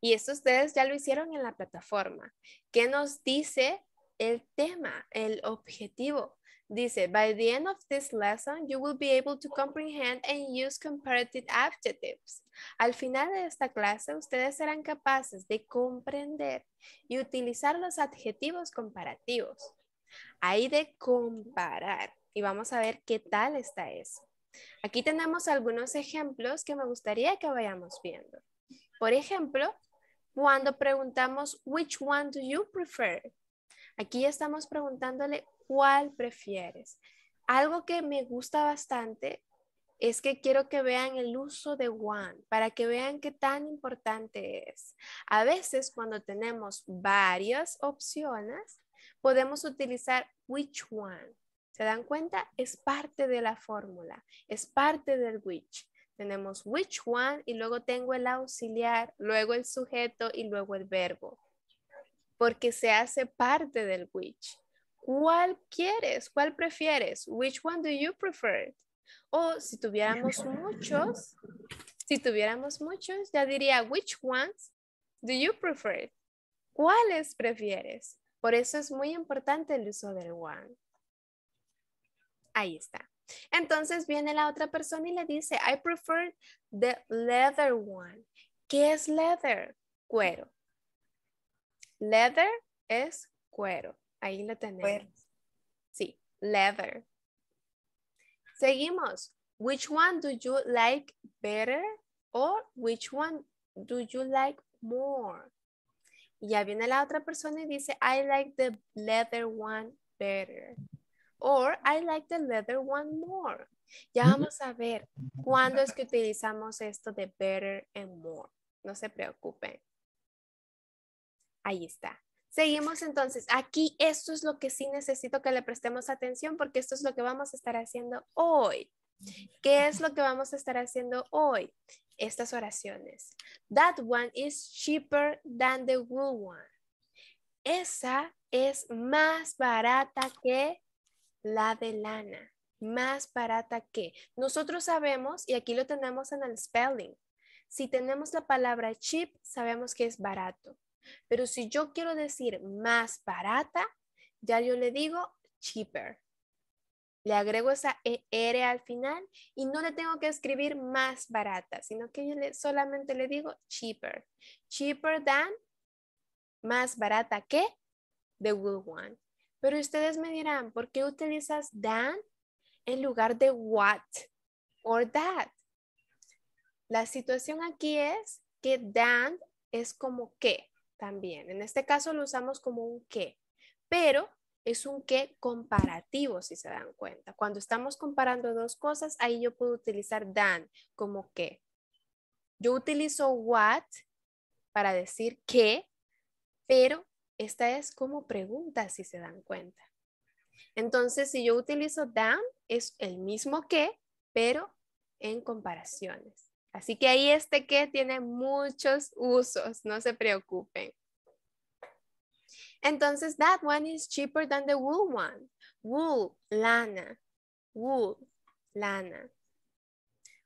Y esto ustedes ya lo hicieron en la plataforma. ¿Qué nos dice el tema, el objetivo? Dice, by the end of this lesson, you will be able to comprehend and use comparative adjectives. Al final de esta clase, ustedes serán capaces de comprender y utilizar los adjetivos comparativos. Hay de comparar. Y vamos a ver qué tal está eso. Aquí tenemos algunos ejemplos que me gustaría que vayamos viendo. Por ejemplo, cuando preguntamos, which one do you prefer? Aquí estamos preguntándole, ¿cuál prefieres? Algo que me gusta bastante es que quiero que vean el uso de one, para que vean qué tan importante es. A veces cuando tenemos varias opciones, podemos utilizar which one. ¿Se dan cuenta? Es parte de la fórmula, es parte del which. Tenemos which one y luego tengo el auxiliar, luego el sujeto y luego el verbo. Porque se hace parte del which. ¿Cuál quieres? ¿Cuál prefieres? Which one do you prefer? O si tuviéramos muchos, si tuviéramos muchos, ya diría which ones do you prefer? ¿Cuáles prefieres? Por eso es muy importante el uso del one. Ahí está. Entonces viene la otra persona y le dice, I prefer the leather one. ¿Qué es leather? Cuero. Leather es cuero. Ahí lo tenemos. Sí, leather. Seguimos. Which one do you like better? Or which one do you like more? Y ya viene la otra persona y dice, I like the leather one better or I like the leather one more. Ya mm. vamos a ver cuándo es que utilizamos esto de better and more. No se preocupen. Ahí está. Seguimos entonces. Aquí esto es lo que sí necesito que le prestemos atención porque esto es lo que vamos a estar haciendo hoy. ¿Qué es lo que vamos a estar haciendo hoy? Estas oraciones. That one is cheaper than the wool one. Esa es más barata que la de lana, más barata que. Nosotros sabemos, y aquí lo tenemos en el spelling, si tenemos la palabra cheap, sabemos que es barato. Pero si yo quiero decir más barata, ya yo le digo cheaper. Le agrego esa ER al final y no le tengo que escribir más barata, sino que yo le, solamente le digo cheaper. Cheaper than, más barata que, the good one. Pero ustedes me dirán, ¿por qué utilizas dan en lugar de what or that? La situación aquí es que dan es como que también. En este caso lo usamos como un que, pero es un que comparativo, si se dan cuenta. Cuando estamos comparando dos cosas, ahí yo puedo utilizar dan como que. Yo utilizo what para decir que, pero esta es como pregunta, si se dan cuenta. Entonces, si yo utilizo down, es el mismo que, pero en comparaciones. Así que ahí este que tiene muchos usos, no se preocupen. Entonces, that one is cheaper than the wool one. Wool, lana. Wool, lana.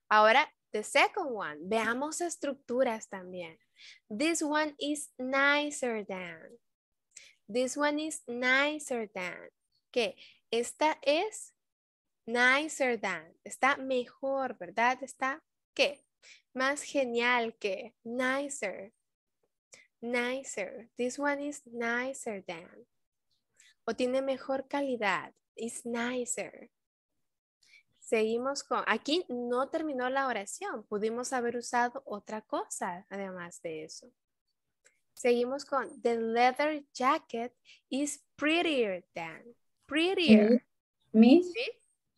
Ahora, the second one. Veamos estructuras también. This one is nicer than. This one is nicer than. ¿Qué? esta es nicer than. Está mejor, ¿verdad? Está que. Más genial que. Nicer. Nicer. This one is nicer than. O tiene mejor calidad. It's nicer. Seguimos con, aquí no terminó la oración, pudimos haber usado otra cosa además de eso. Seguimos con The leather jacket is prettier than. Prettier. Miss. ¿Sí?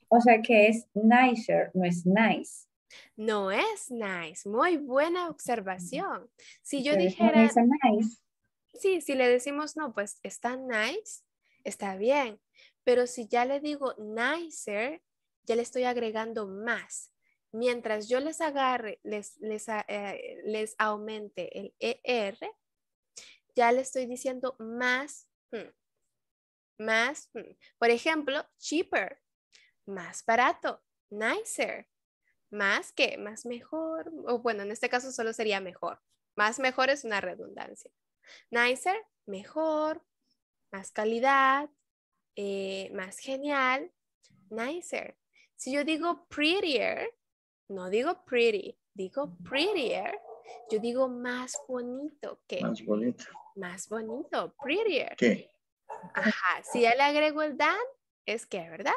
O sea que es nicer, no es nice. No es nice. Muy buena observación. Si yo dijera. nice. Sí, si le decimos no, pues está nice, está bien. Pero si ya le digo nicer, ya le estoy agregando más. Mientras yo les agarre, les, les, eh, les aumente el ER, ya le estoy diciendo más, hmm, más. Hmm. Por ejemplo, cheaper, más barato, nicer, más que, más mejor, o bueno, en este caso solo sería mejor. Más mejor es una redundancia. Nicer, mejor, más calidad, eh, más genial, nicer. Si yo digo prettier, no digo pretty, digo prettier, yo digo más bonito que. Más bonito. Más bonito, prettier. Ajá, si ya le agrego el than, es que, ¿verdad?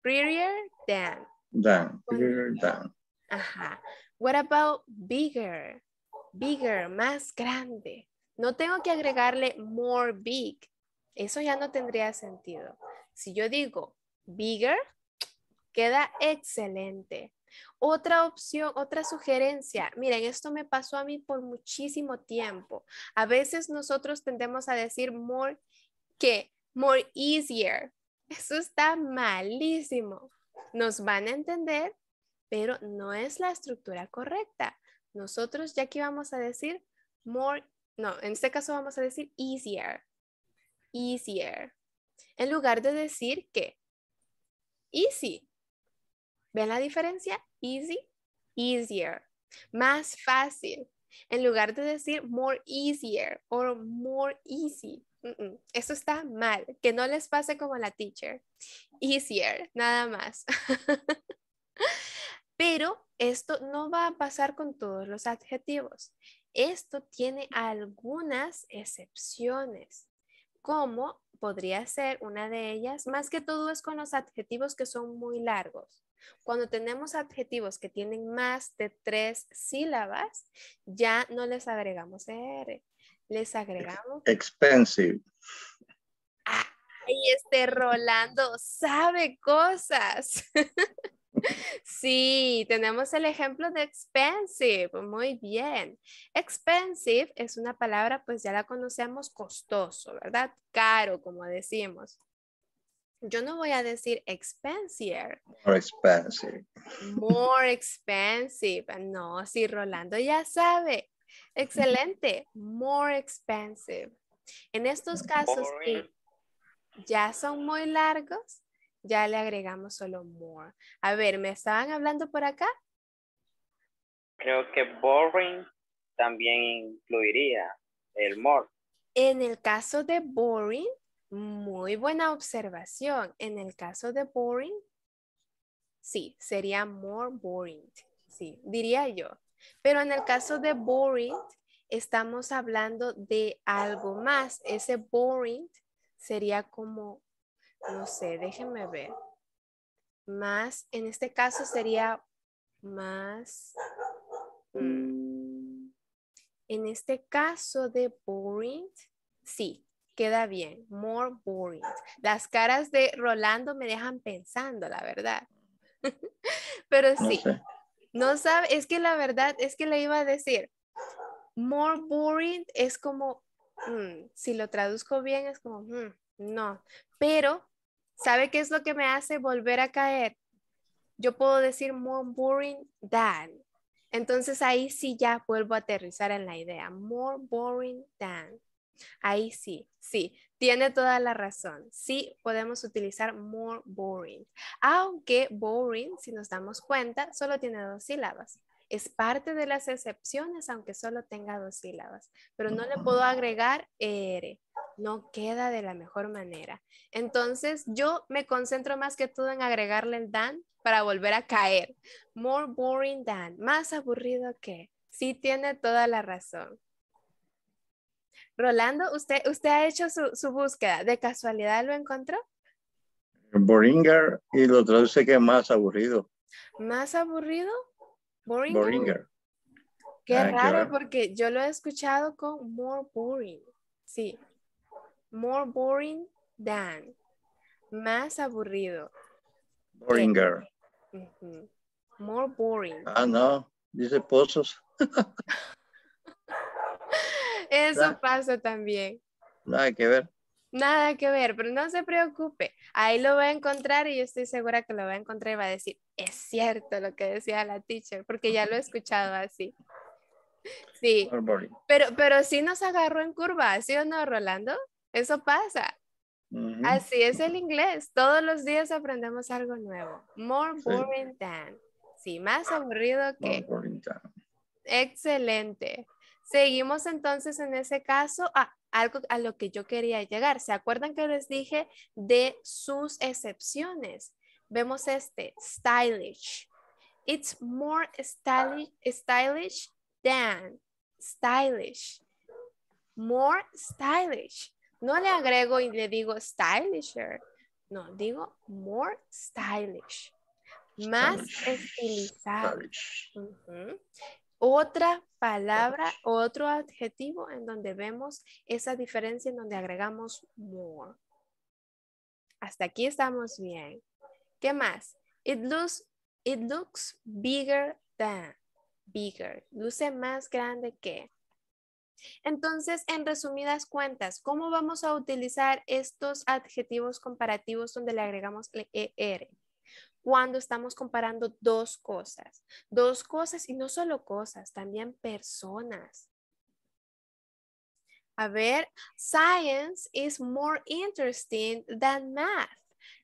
Prettier than. Dan. prettier than. Ajá. What about bigger? Bigger, más grande. No tengo que agregarle more big. Eso ya no tendría sentido. Si yo digo bigger, queda excelente. Otra opción, otra sugerencia, miren, esto me pasó a mí por muchísimo tiempo. A veces nosotros tendemos a decir more que more easier. Eso está malísimo. Nos van a entender, pero no es la estructura correcta. Nosotros ya que vamos a decir more, no, en este caso vamos a decir easier. Easier. En lugar de decir que easy, ¿Ven la diferencia? Easy, easier. Más fácil. En lugar de decir more easier o more easy. Eso está mal. Que no les pase como la teacher. Easier, nada más. Pero esto no va a pasar con todos los adjetivos. Esto tiene algunas excepciones, como podría ser una de ellas, más que todo es con los adjetivos que son muy largos. Cuando tenemos adjetivos que tienen más de tres sílabas, ya no les agregamos r, les agregamos... Expensive. Ay, este Rolando sabe cosas. Sí, tenemos el ejemplo de expensive. Muy bien. Expensive es una palabra, pues ya la conocemos, costoso, ¿verdad? Caro, como decimos yo no voy a decir expensive. More expensive. More expensive. No, sí, Rolando ya sabe. Excelente. More expensive. En estos casos que ya son muy largos, ya le agregamos solo more. A ver, ¿me estaban hablando por acá? Creo que boring también incluiría el more. En el caso de boring, muy buena observación. En el caso de boring, sí, sería more boring, sí, diría yo. Pero en el caso de boring, estamos hablando de algo más. Ese boring sería como, no sé, déjenme ver. Más, en este caso sería más. Mm, en este caso de boring, sí, queda bien, more boring. Las caras de Rolando me dejan pensando, la verdad. Pero sí, no, sabe, es que la verdad es que le iba a decir, more boring es como, mm, si lo traduzco bien, es como, mm, no, pero ¿sabe qué es lo que me hace volver a caer? Yo puedo decir more boring than. Entonces ahí sí ya vuelvo a aterrizar en la idea, more boring than. Ahí sí, sí, tiene toda la razón. Sí, podemos utilizar more boring. Aunque boring, si nos damos cuenta, solo tiene dos sílabas. Es parte de las excepciones, aunque solo tenga dos sílabas. Pero no le puedo agregar er. No queda de la mejor manera. Entonces, yo me concentro más que todo en agregarle el dan para volver a caer. More boring than. Más aburrido que. Sí tiene toda la razón. Rolando, usted, usted ha hecho su, búsqueda. ¿De casualidad lo encontró? Boringer y lo traduce que más aburrido. ¿Más aburrido? Boringer. Qué raro, porque yo lo he escuchado con more boring. Sí. More boring than. Más aburrido. Boringer. More boring. Ah, no. Dice pozos. Eso pasa también. Nada que ver. Nada que ver, pero no se preocupe. Ahí lo va a encontrar y yo estoy segura que lo va a encontrar y va a decir, es cierto lo que decía la teacher, porque ya lo he escuchado así. Sí. Pero, pero sí nos agarró en curva, ¿sí o no, Rolando? Eso pasa. Así es el inglés. Todos los días aprendemos algo nuevo. More boring than. Sí, más aburrido que. Excelente. Seguimos entonces en ese caso a algo a lo que yo quería llegar. ¿Se acuerdan que les dije de sus excepciones? Vemos este, stylish. It's more stylish, than stylish. More stylish. No le agrego y le digo stylisher. No, digo more stylish. Más estilizado. Otra palabra o otro adjetivo en donde vemos esa diferencia en donde agregamos more. Hasta aquí estamos bien. ¿Qué más? It looks, it looks bigger than. Bigger. Luce más grande que. Entonces, en resumidas cuentas, ¿cómo vamos a utilizar estos adjetivos comparativos donde le agregamos el ER? cuando estamos comparando dos cosas, dos cosas y no solo cosas, también personas. A ver, science is more interesting than math.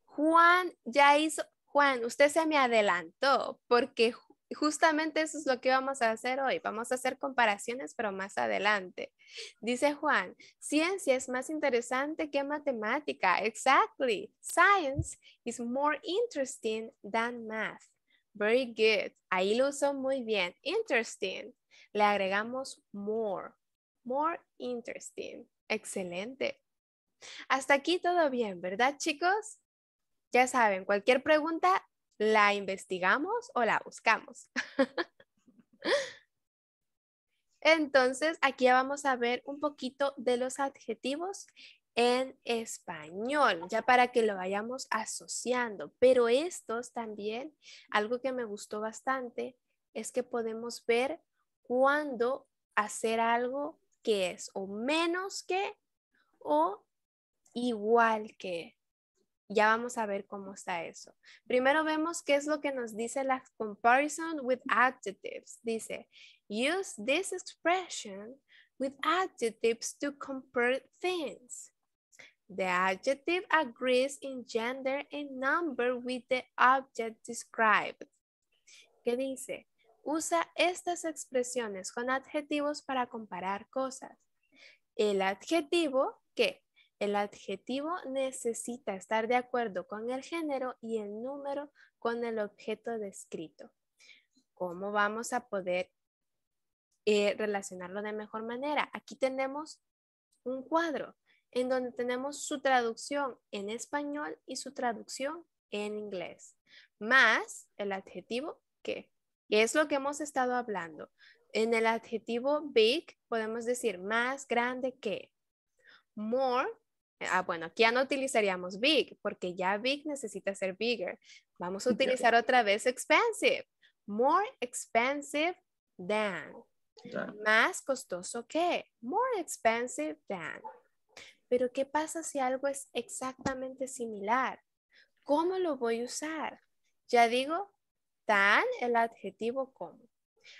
Juan ya hizo, Juan, usted se me adelantó porque justamente eso es lo que vamos a hacer hoy. Vamos a hacer comparaciones, pero más adelante. Dice Juan, ciencia es más interesante que matemática. Exactly. Science is more interesting than math. Very good. Ahí lo usó muy bien. Interesting. Le agregamos more. More interesting. Excelente. Hasta aquí todo bien, ¿verdad chicos? Ya saben, cualquier pregunta ¿La investigamos o la buscamos? Entonces, aquí ya vamos a ver un poquito de los adjetivos en español, ya para que lo vayamos asociando. Pero estos también, algo que me gustó bastante, es que podemos ver cuándo hacer algo que es o menos que o igual que. Ya vamos a ver cómo está eso. Primero vemos qué es lo que nos dice la comparison with adjectives. Dice, use this expression with adjectives to compare things. The adjective agrees in gender and number with the object described. ¿Qué dice? Usa estas expresiones con adjetivos para comparar cosas. El adjetivo que el adjetivo necesita estar de acuerdo con el género y el número con el objeto descrito. ¿Cómo vamos a poder eh, relacionarlo de mejor manera? Aquí tenemos un cuadro en donde tenemos su traducción en español y su traducción en inglés, más el adjetivo que, que es lo que hemos estado hablando. En el adjetivo big podemos decir más grande que. More Ah, bueno, aquí ya no utilizaríamos big porque ya big necesita ser bigger. Vamos a utilizar otra vez expensive. More expensive than. Más costoso que. More expensive than. Pero ¿qué pasa si algo es exactamente similar? ¿Cómo lo voy a usar? Ya digo, tan el adjetivo como.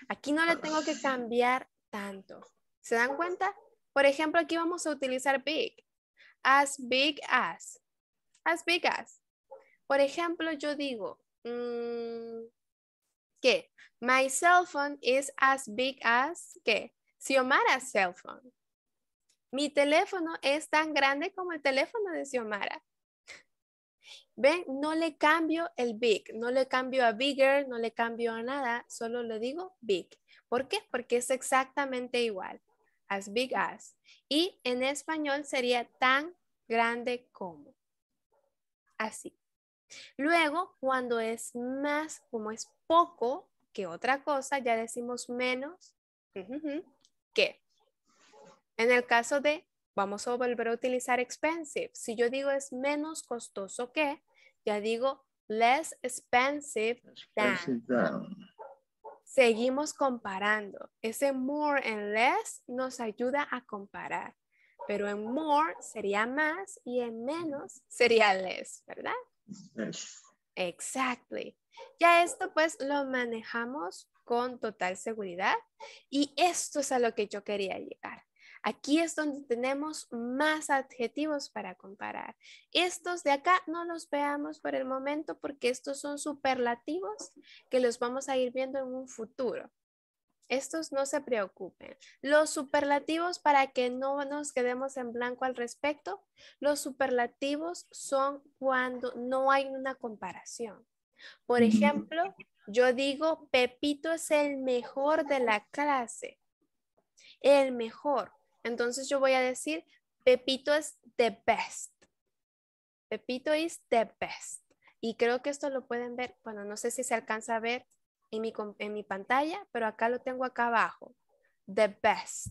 Aquí no le tengo que cambiar tanto. ¿Se dan cuenta? Por ejemplo, aquí vamos a utilizar big as big as. As big as. Por ejemplo, yo digo, mmm, ¿qué? My cell phone is as big as, ¿qué? Xiomara's cell phone. Mi teléfono es tan grande como el teléfono de Xiomara. ¿Ven? No le cambio el big, no le cambio a bigger, no le cambio a nada, solo le digo big. ¿Por qué? Porque es exactamente igual as big as. Y en español sería tan grande como. Así. Luego, cuando es más, como es poco que otra cosa, ya decimos menos que. En el caso de, vamos a volver a utilizar expensive. Si yo digo es menos costoso que, ya digo less expensive seguimos comparando. Ese more and less nos ayuda a comparar, pero en more sería más y en menos sería less, ¿verdad? Exactly. Ya esto pues lo manejamos con total seguridad y esto es a lo que yo quería llegar. Aquí es donde tenemos más adjetivos para comparar. Estos de acá no los veamos por el momento porque estos son superlativos que los vamos a ir viendo en un futuro. Estos no se preocupen. Los superlativos, para que no nos quedemos en blanco al respecto, los superlativos son cuando no hay una comparación. Por ejemplo, yo digo, Pepito es el mejor de la clase. El mejor. Entonces yo voy a decir, Pepito es the best. Pepito is the best. Y creo que esto lo pueden ver, bueno, no sé si se alcanza a ver en mi, pantalla, pero acá lo tengo acá abajo. The best.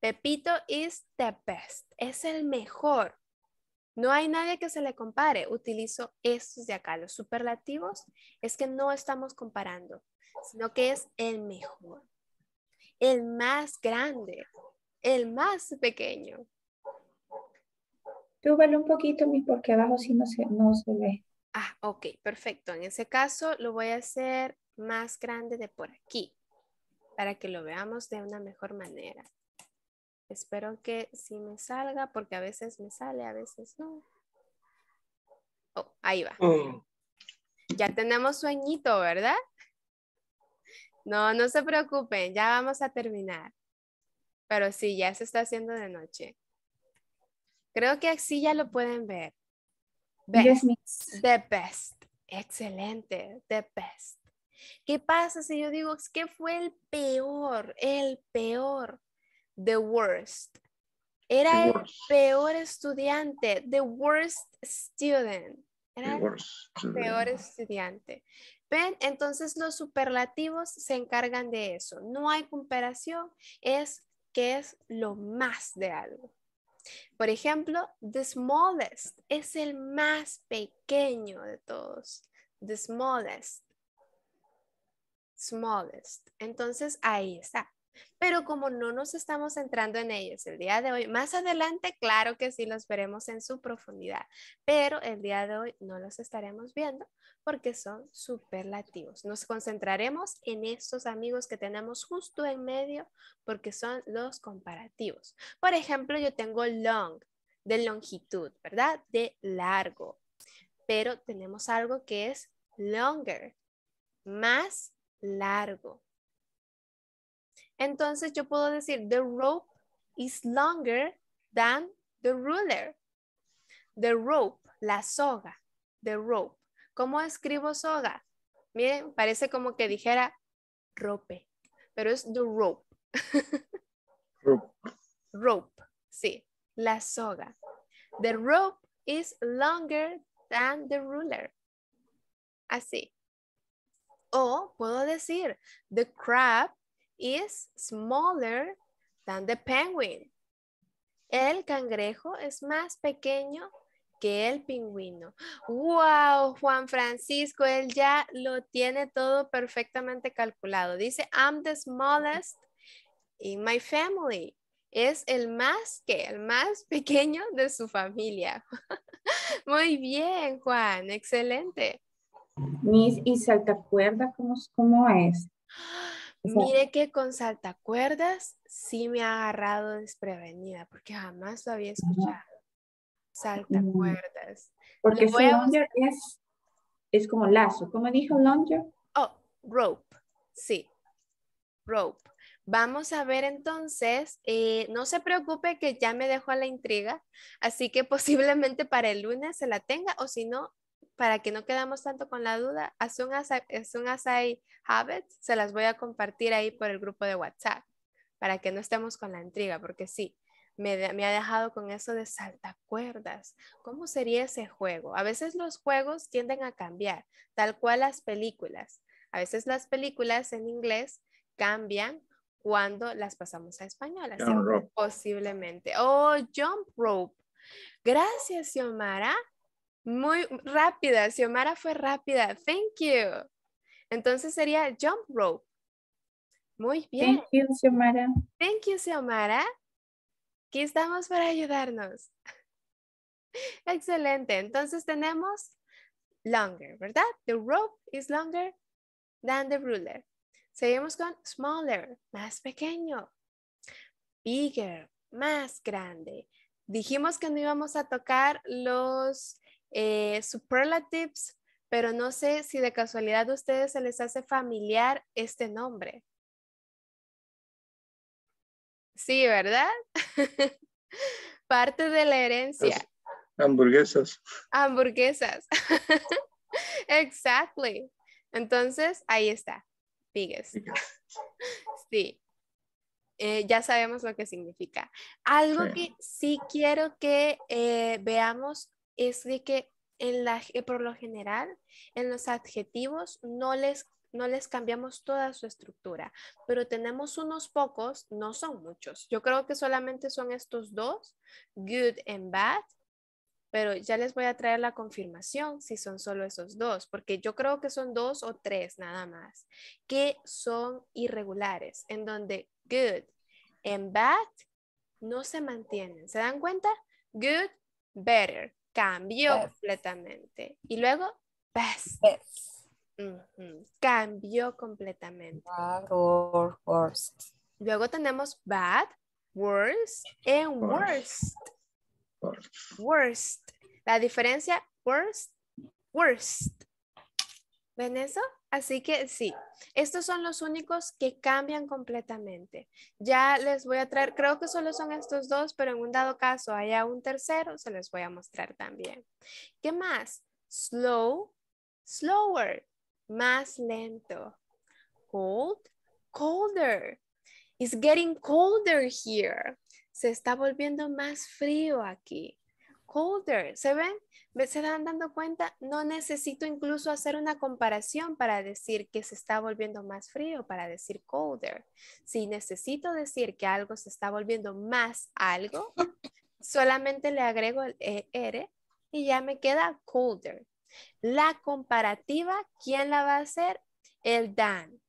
Pepito is the best. Es el mejor. No hay nadie que se le compare. Utilizo estos de acá. Los superlativos es que no estamos comparando, sino que es el mejor. El más grande el más pequeño. Tú vale un poquito, porque abajo sí no se, no se ve. Ah, ok, perfecto. En ese caso lo voy a hacer más grande de por aquí para que lo veamos de una mejor manera. Espero que sí me salga porque a veces me sale, a veces no. Oh, ahí va. Mm. Ya tenemos sueñito, ¿verdad? No, no se preocupen, ya vamos a terminar pero sí, ya se está haciendo de noche. Creo que así ya lo pueden ver. the best, excelente, the best. ¿Qué pasa si yo digo que fue el peor, el peor, the worst? Era el peor estudiante, the worst student. Era el peor estudiante. ¿Ven? Entonces los superlativos se encargan de eso. No hay comparación, es es lo más de algo. Por ejemplo, the smallest es el más pequeño de todos. The smallest. Smallest. Entonces ahí está pero como no nos estamos centrando en ellos el día de hoy, más adelante claro que sí los veremos en su profundidad, pero el día de hoy no los estaremos viendo porque son superlativos. Nos concentraremos en estos amigos que tenemos justo en medio porque son los comparativos. Por ejemplo, yo tengo long, de longitud, ¿verdad? De largo. Pero tenemos algo que es longer, más largo. Entonces yo puedo decir, the rope is longer than the ruler. The rope, la soga, the rope. ¿Cómo escribo soga? Miren, parece como que dijera rope, pero es the rope. rope. Rope, sí, la soga. The rope is longer than the ruler. Así. O puedo decir, the crab is smaller than the penguin. El cangrejo es más pequeño que el pingüino. ¡Wow! Juan Francisco, él ya lo tiene todo perfectamente calculado. Dice, I'm the smallest in my family. Es el más que, el más pequeño de su familia. Muy bien, Juan, excelente. Miss, ¿y se cómo, cómo es? Mire que con saltacuerdas sí me ha agarrado desprevenida, porque jamás lo había escuchado. Mm. Saltacuerdas. Porque es, es como lazo. ¿Cómo dijo longer? Oh, rope. Sí, rope. Vamos a ver entonces, eh, no se preocupe que ya me dejó la intriga, así que posiblemente para el lunes se la tenga o si no, para que no quedamos tanto con la duda, as un as, I, se las voy a compartir ahí por el grupo de WhatsApp, para que no estemos con la intriga, porque sí, me, ha dejado con eso de saltacuerdas. ¿Cómo sería ese juego? A veces los juegos tienden a cambiar, tal cual las películas. A veces las películas en inglés cambian cuando las pasamos a español, así posiblemente. Oh, jump rope. Gracias, Xiomara. Muy rápida, Xiomara fue rápida. Thank you. Entonces sería jump rope. Muy bien. Thank you, Xiomara. Thank you, Xiomara. Aquí estamos para ayudarnos. Excelente. Entonces tenemos longer, ¿verdad? The rope is longer than the ruler. Seguimos con smaller, más pequeño. Bigger, más grande. Dijimos que no íbamos a tocar los eh, superlatives, pero no sé si de casualidad a ustedes se les hace familiar este nombre. Sí, ¿verdad? Parte de la herencia. hamburguesas. Hamburguesas. exactly. Entonces, ahí está. pigues sí. Eh, ya sabemos lo que significa. Algo que sí quiero que eh, veamos es de que en la, eh, por lo general en los adjetivos no les no les cambiamos toda su estructura, pero tenemos unos pocos, no son muchos. Yo creo que solamente son estos dos, good and bad, pero ya les voy a traer la confirmación si son solo esos dos, porque yo creo que son dos o tres nada más, que son irregulares, en donde good and bad no se mantienen. ¿Se dan cuenta? Good, better. Cambió completamente. Y luego, best. Cambió completamente. Bad or Luego tenemos bad, worst and Worst. worst. La diferencia, worst, worst. ¿Ven eso? Así que sí, estos son los únicos que cambian completamente. Ya les voy a traer, creo que solo son estos dos, pero en un dado caso haya un tercero, se les voy a mostrar también. ¿Qué más? Slow, slower, más lento. Cold, colder. It's getting colder here. Se está volviendo más frío aquí colder. ¿Se ven? ¿Se dan dando cuenta? No necesito incluso hacer una comparación para decir que se está volviendo más frío, para decir colder. Si necesito decir que algo se está volviendo más algo, solamente le agrego el ER y ya me queda colder. La comparativa, ¿quién la va a hacer? El Dan.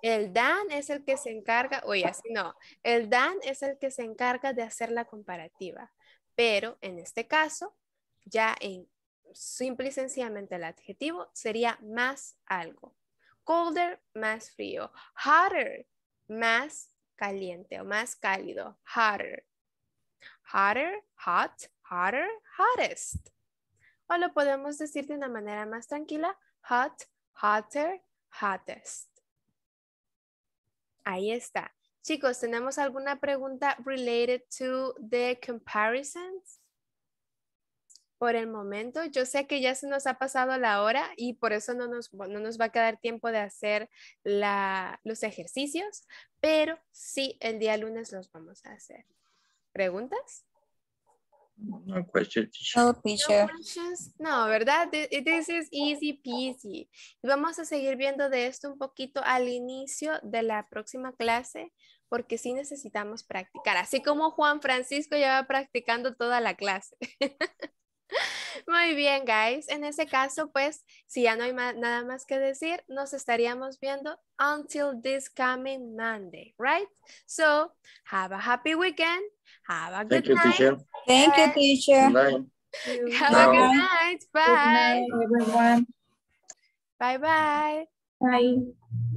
El Dan es el que se encarga, oye, así no, el Dan es el que se encarga de hacer la comparativa. Pero en este caso, ya en simple y sencillamente el adjetivo sería más algo. Colder, más frío. Hotter, más caliente o más cálido. Hotter. Hotter, hot, hotter, hottest. O lo podemos decir de una manera más tranquila. Hot, hotter, hottest. Ahí está. Chicos, ¿tenemos alguna pregunta related to the comparisons? Por el momento, yo sé que ya se nos ha pasado la hora y por eso no nos, va a quedar tiempo de hacer los ejercicios, pero sí, el día lunes los vamos a hacer. ¿Preguntas? No ¿verdad? E-, e-, this is easy peasy. Vamos a seguir viendo de esto un poquito al inicio de la próxima clase porque sí necesitamos practicar. Así como Juan Francisco ya va practicando toda la clase. Muy bien, guys. En ese caso, pues, si ya no hay nada más que decir, nos estaríamos viendo until this coming Monday, right? So, have a happy weekend. Have a good Thank You, teacher. Thank you, teacher. Bye. Have a good night. Bye. Good night, everyone. Bye-bye. Bye.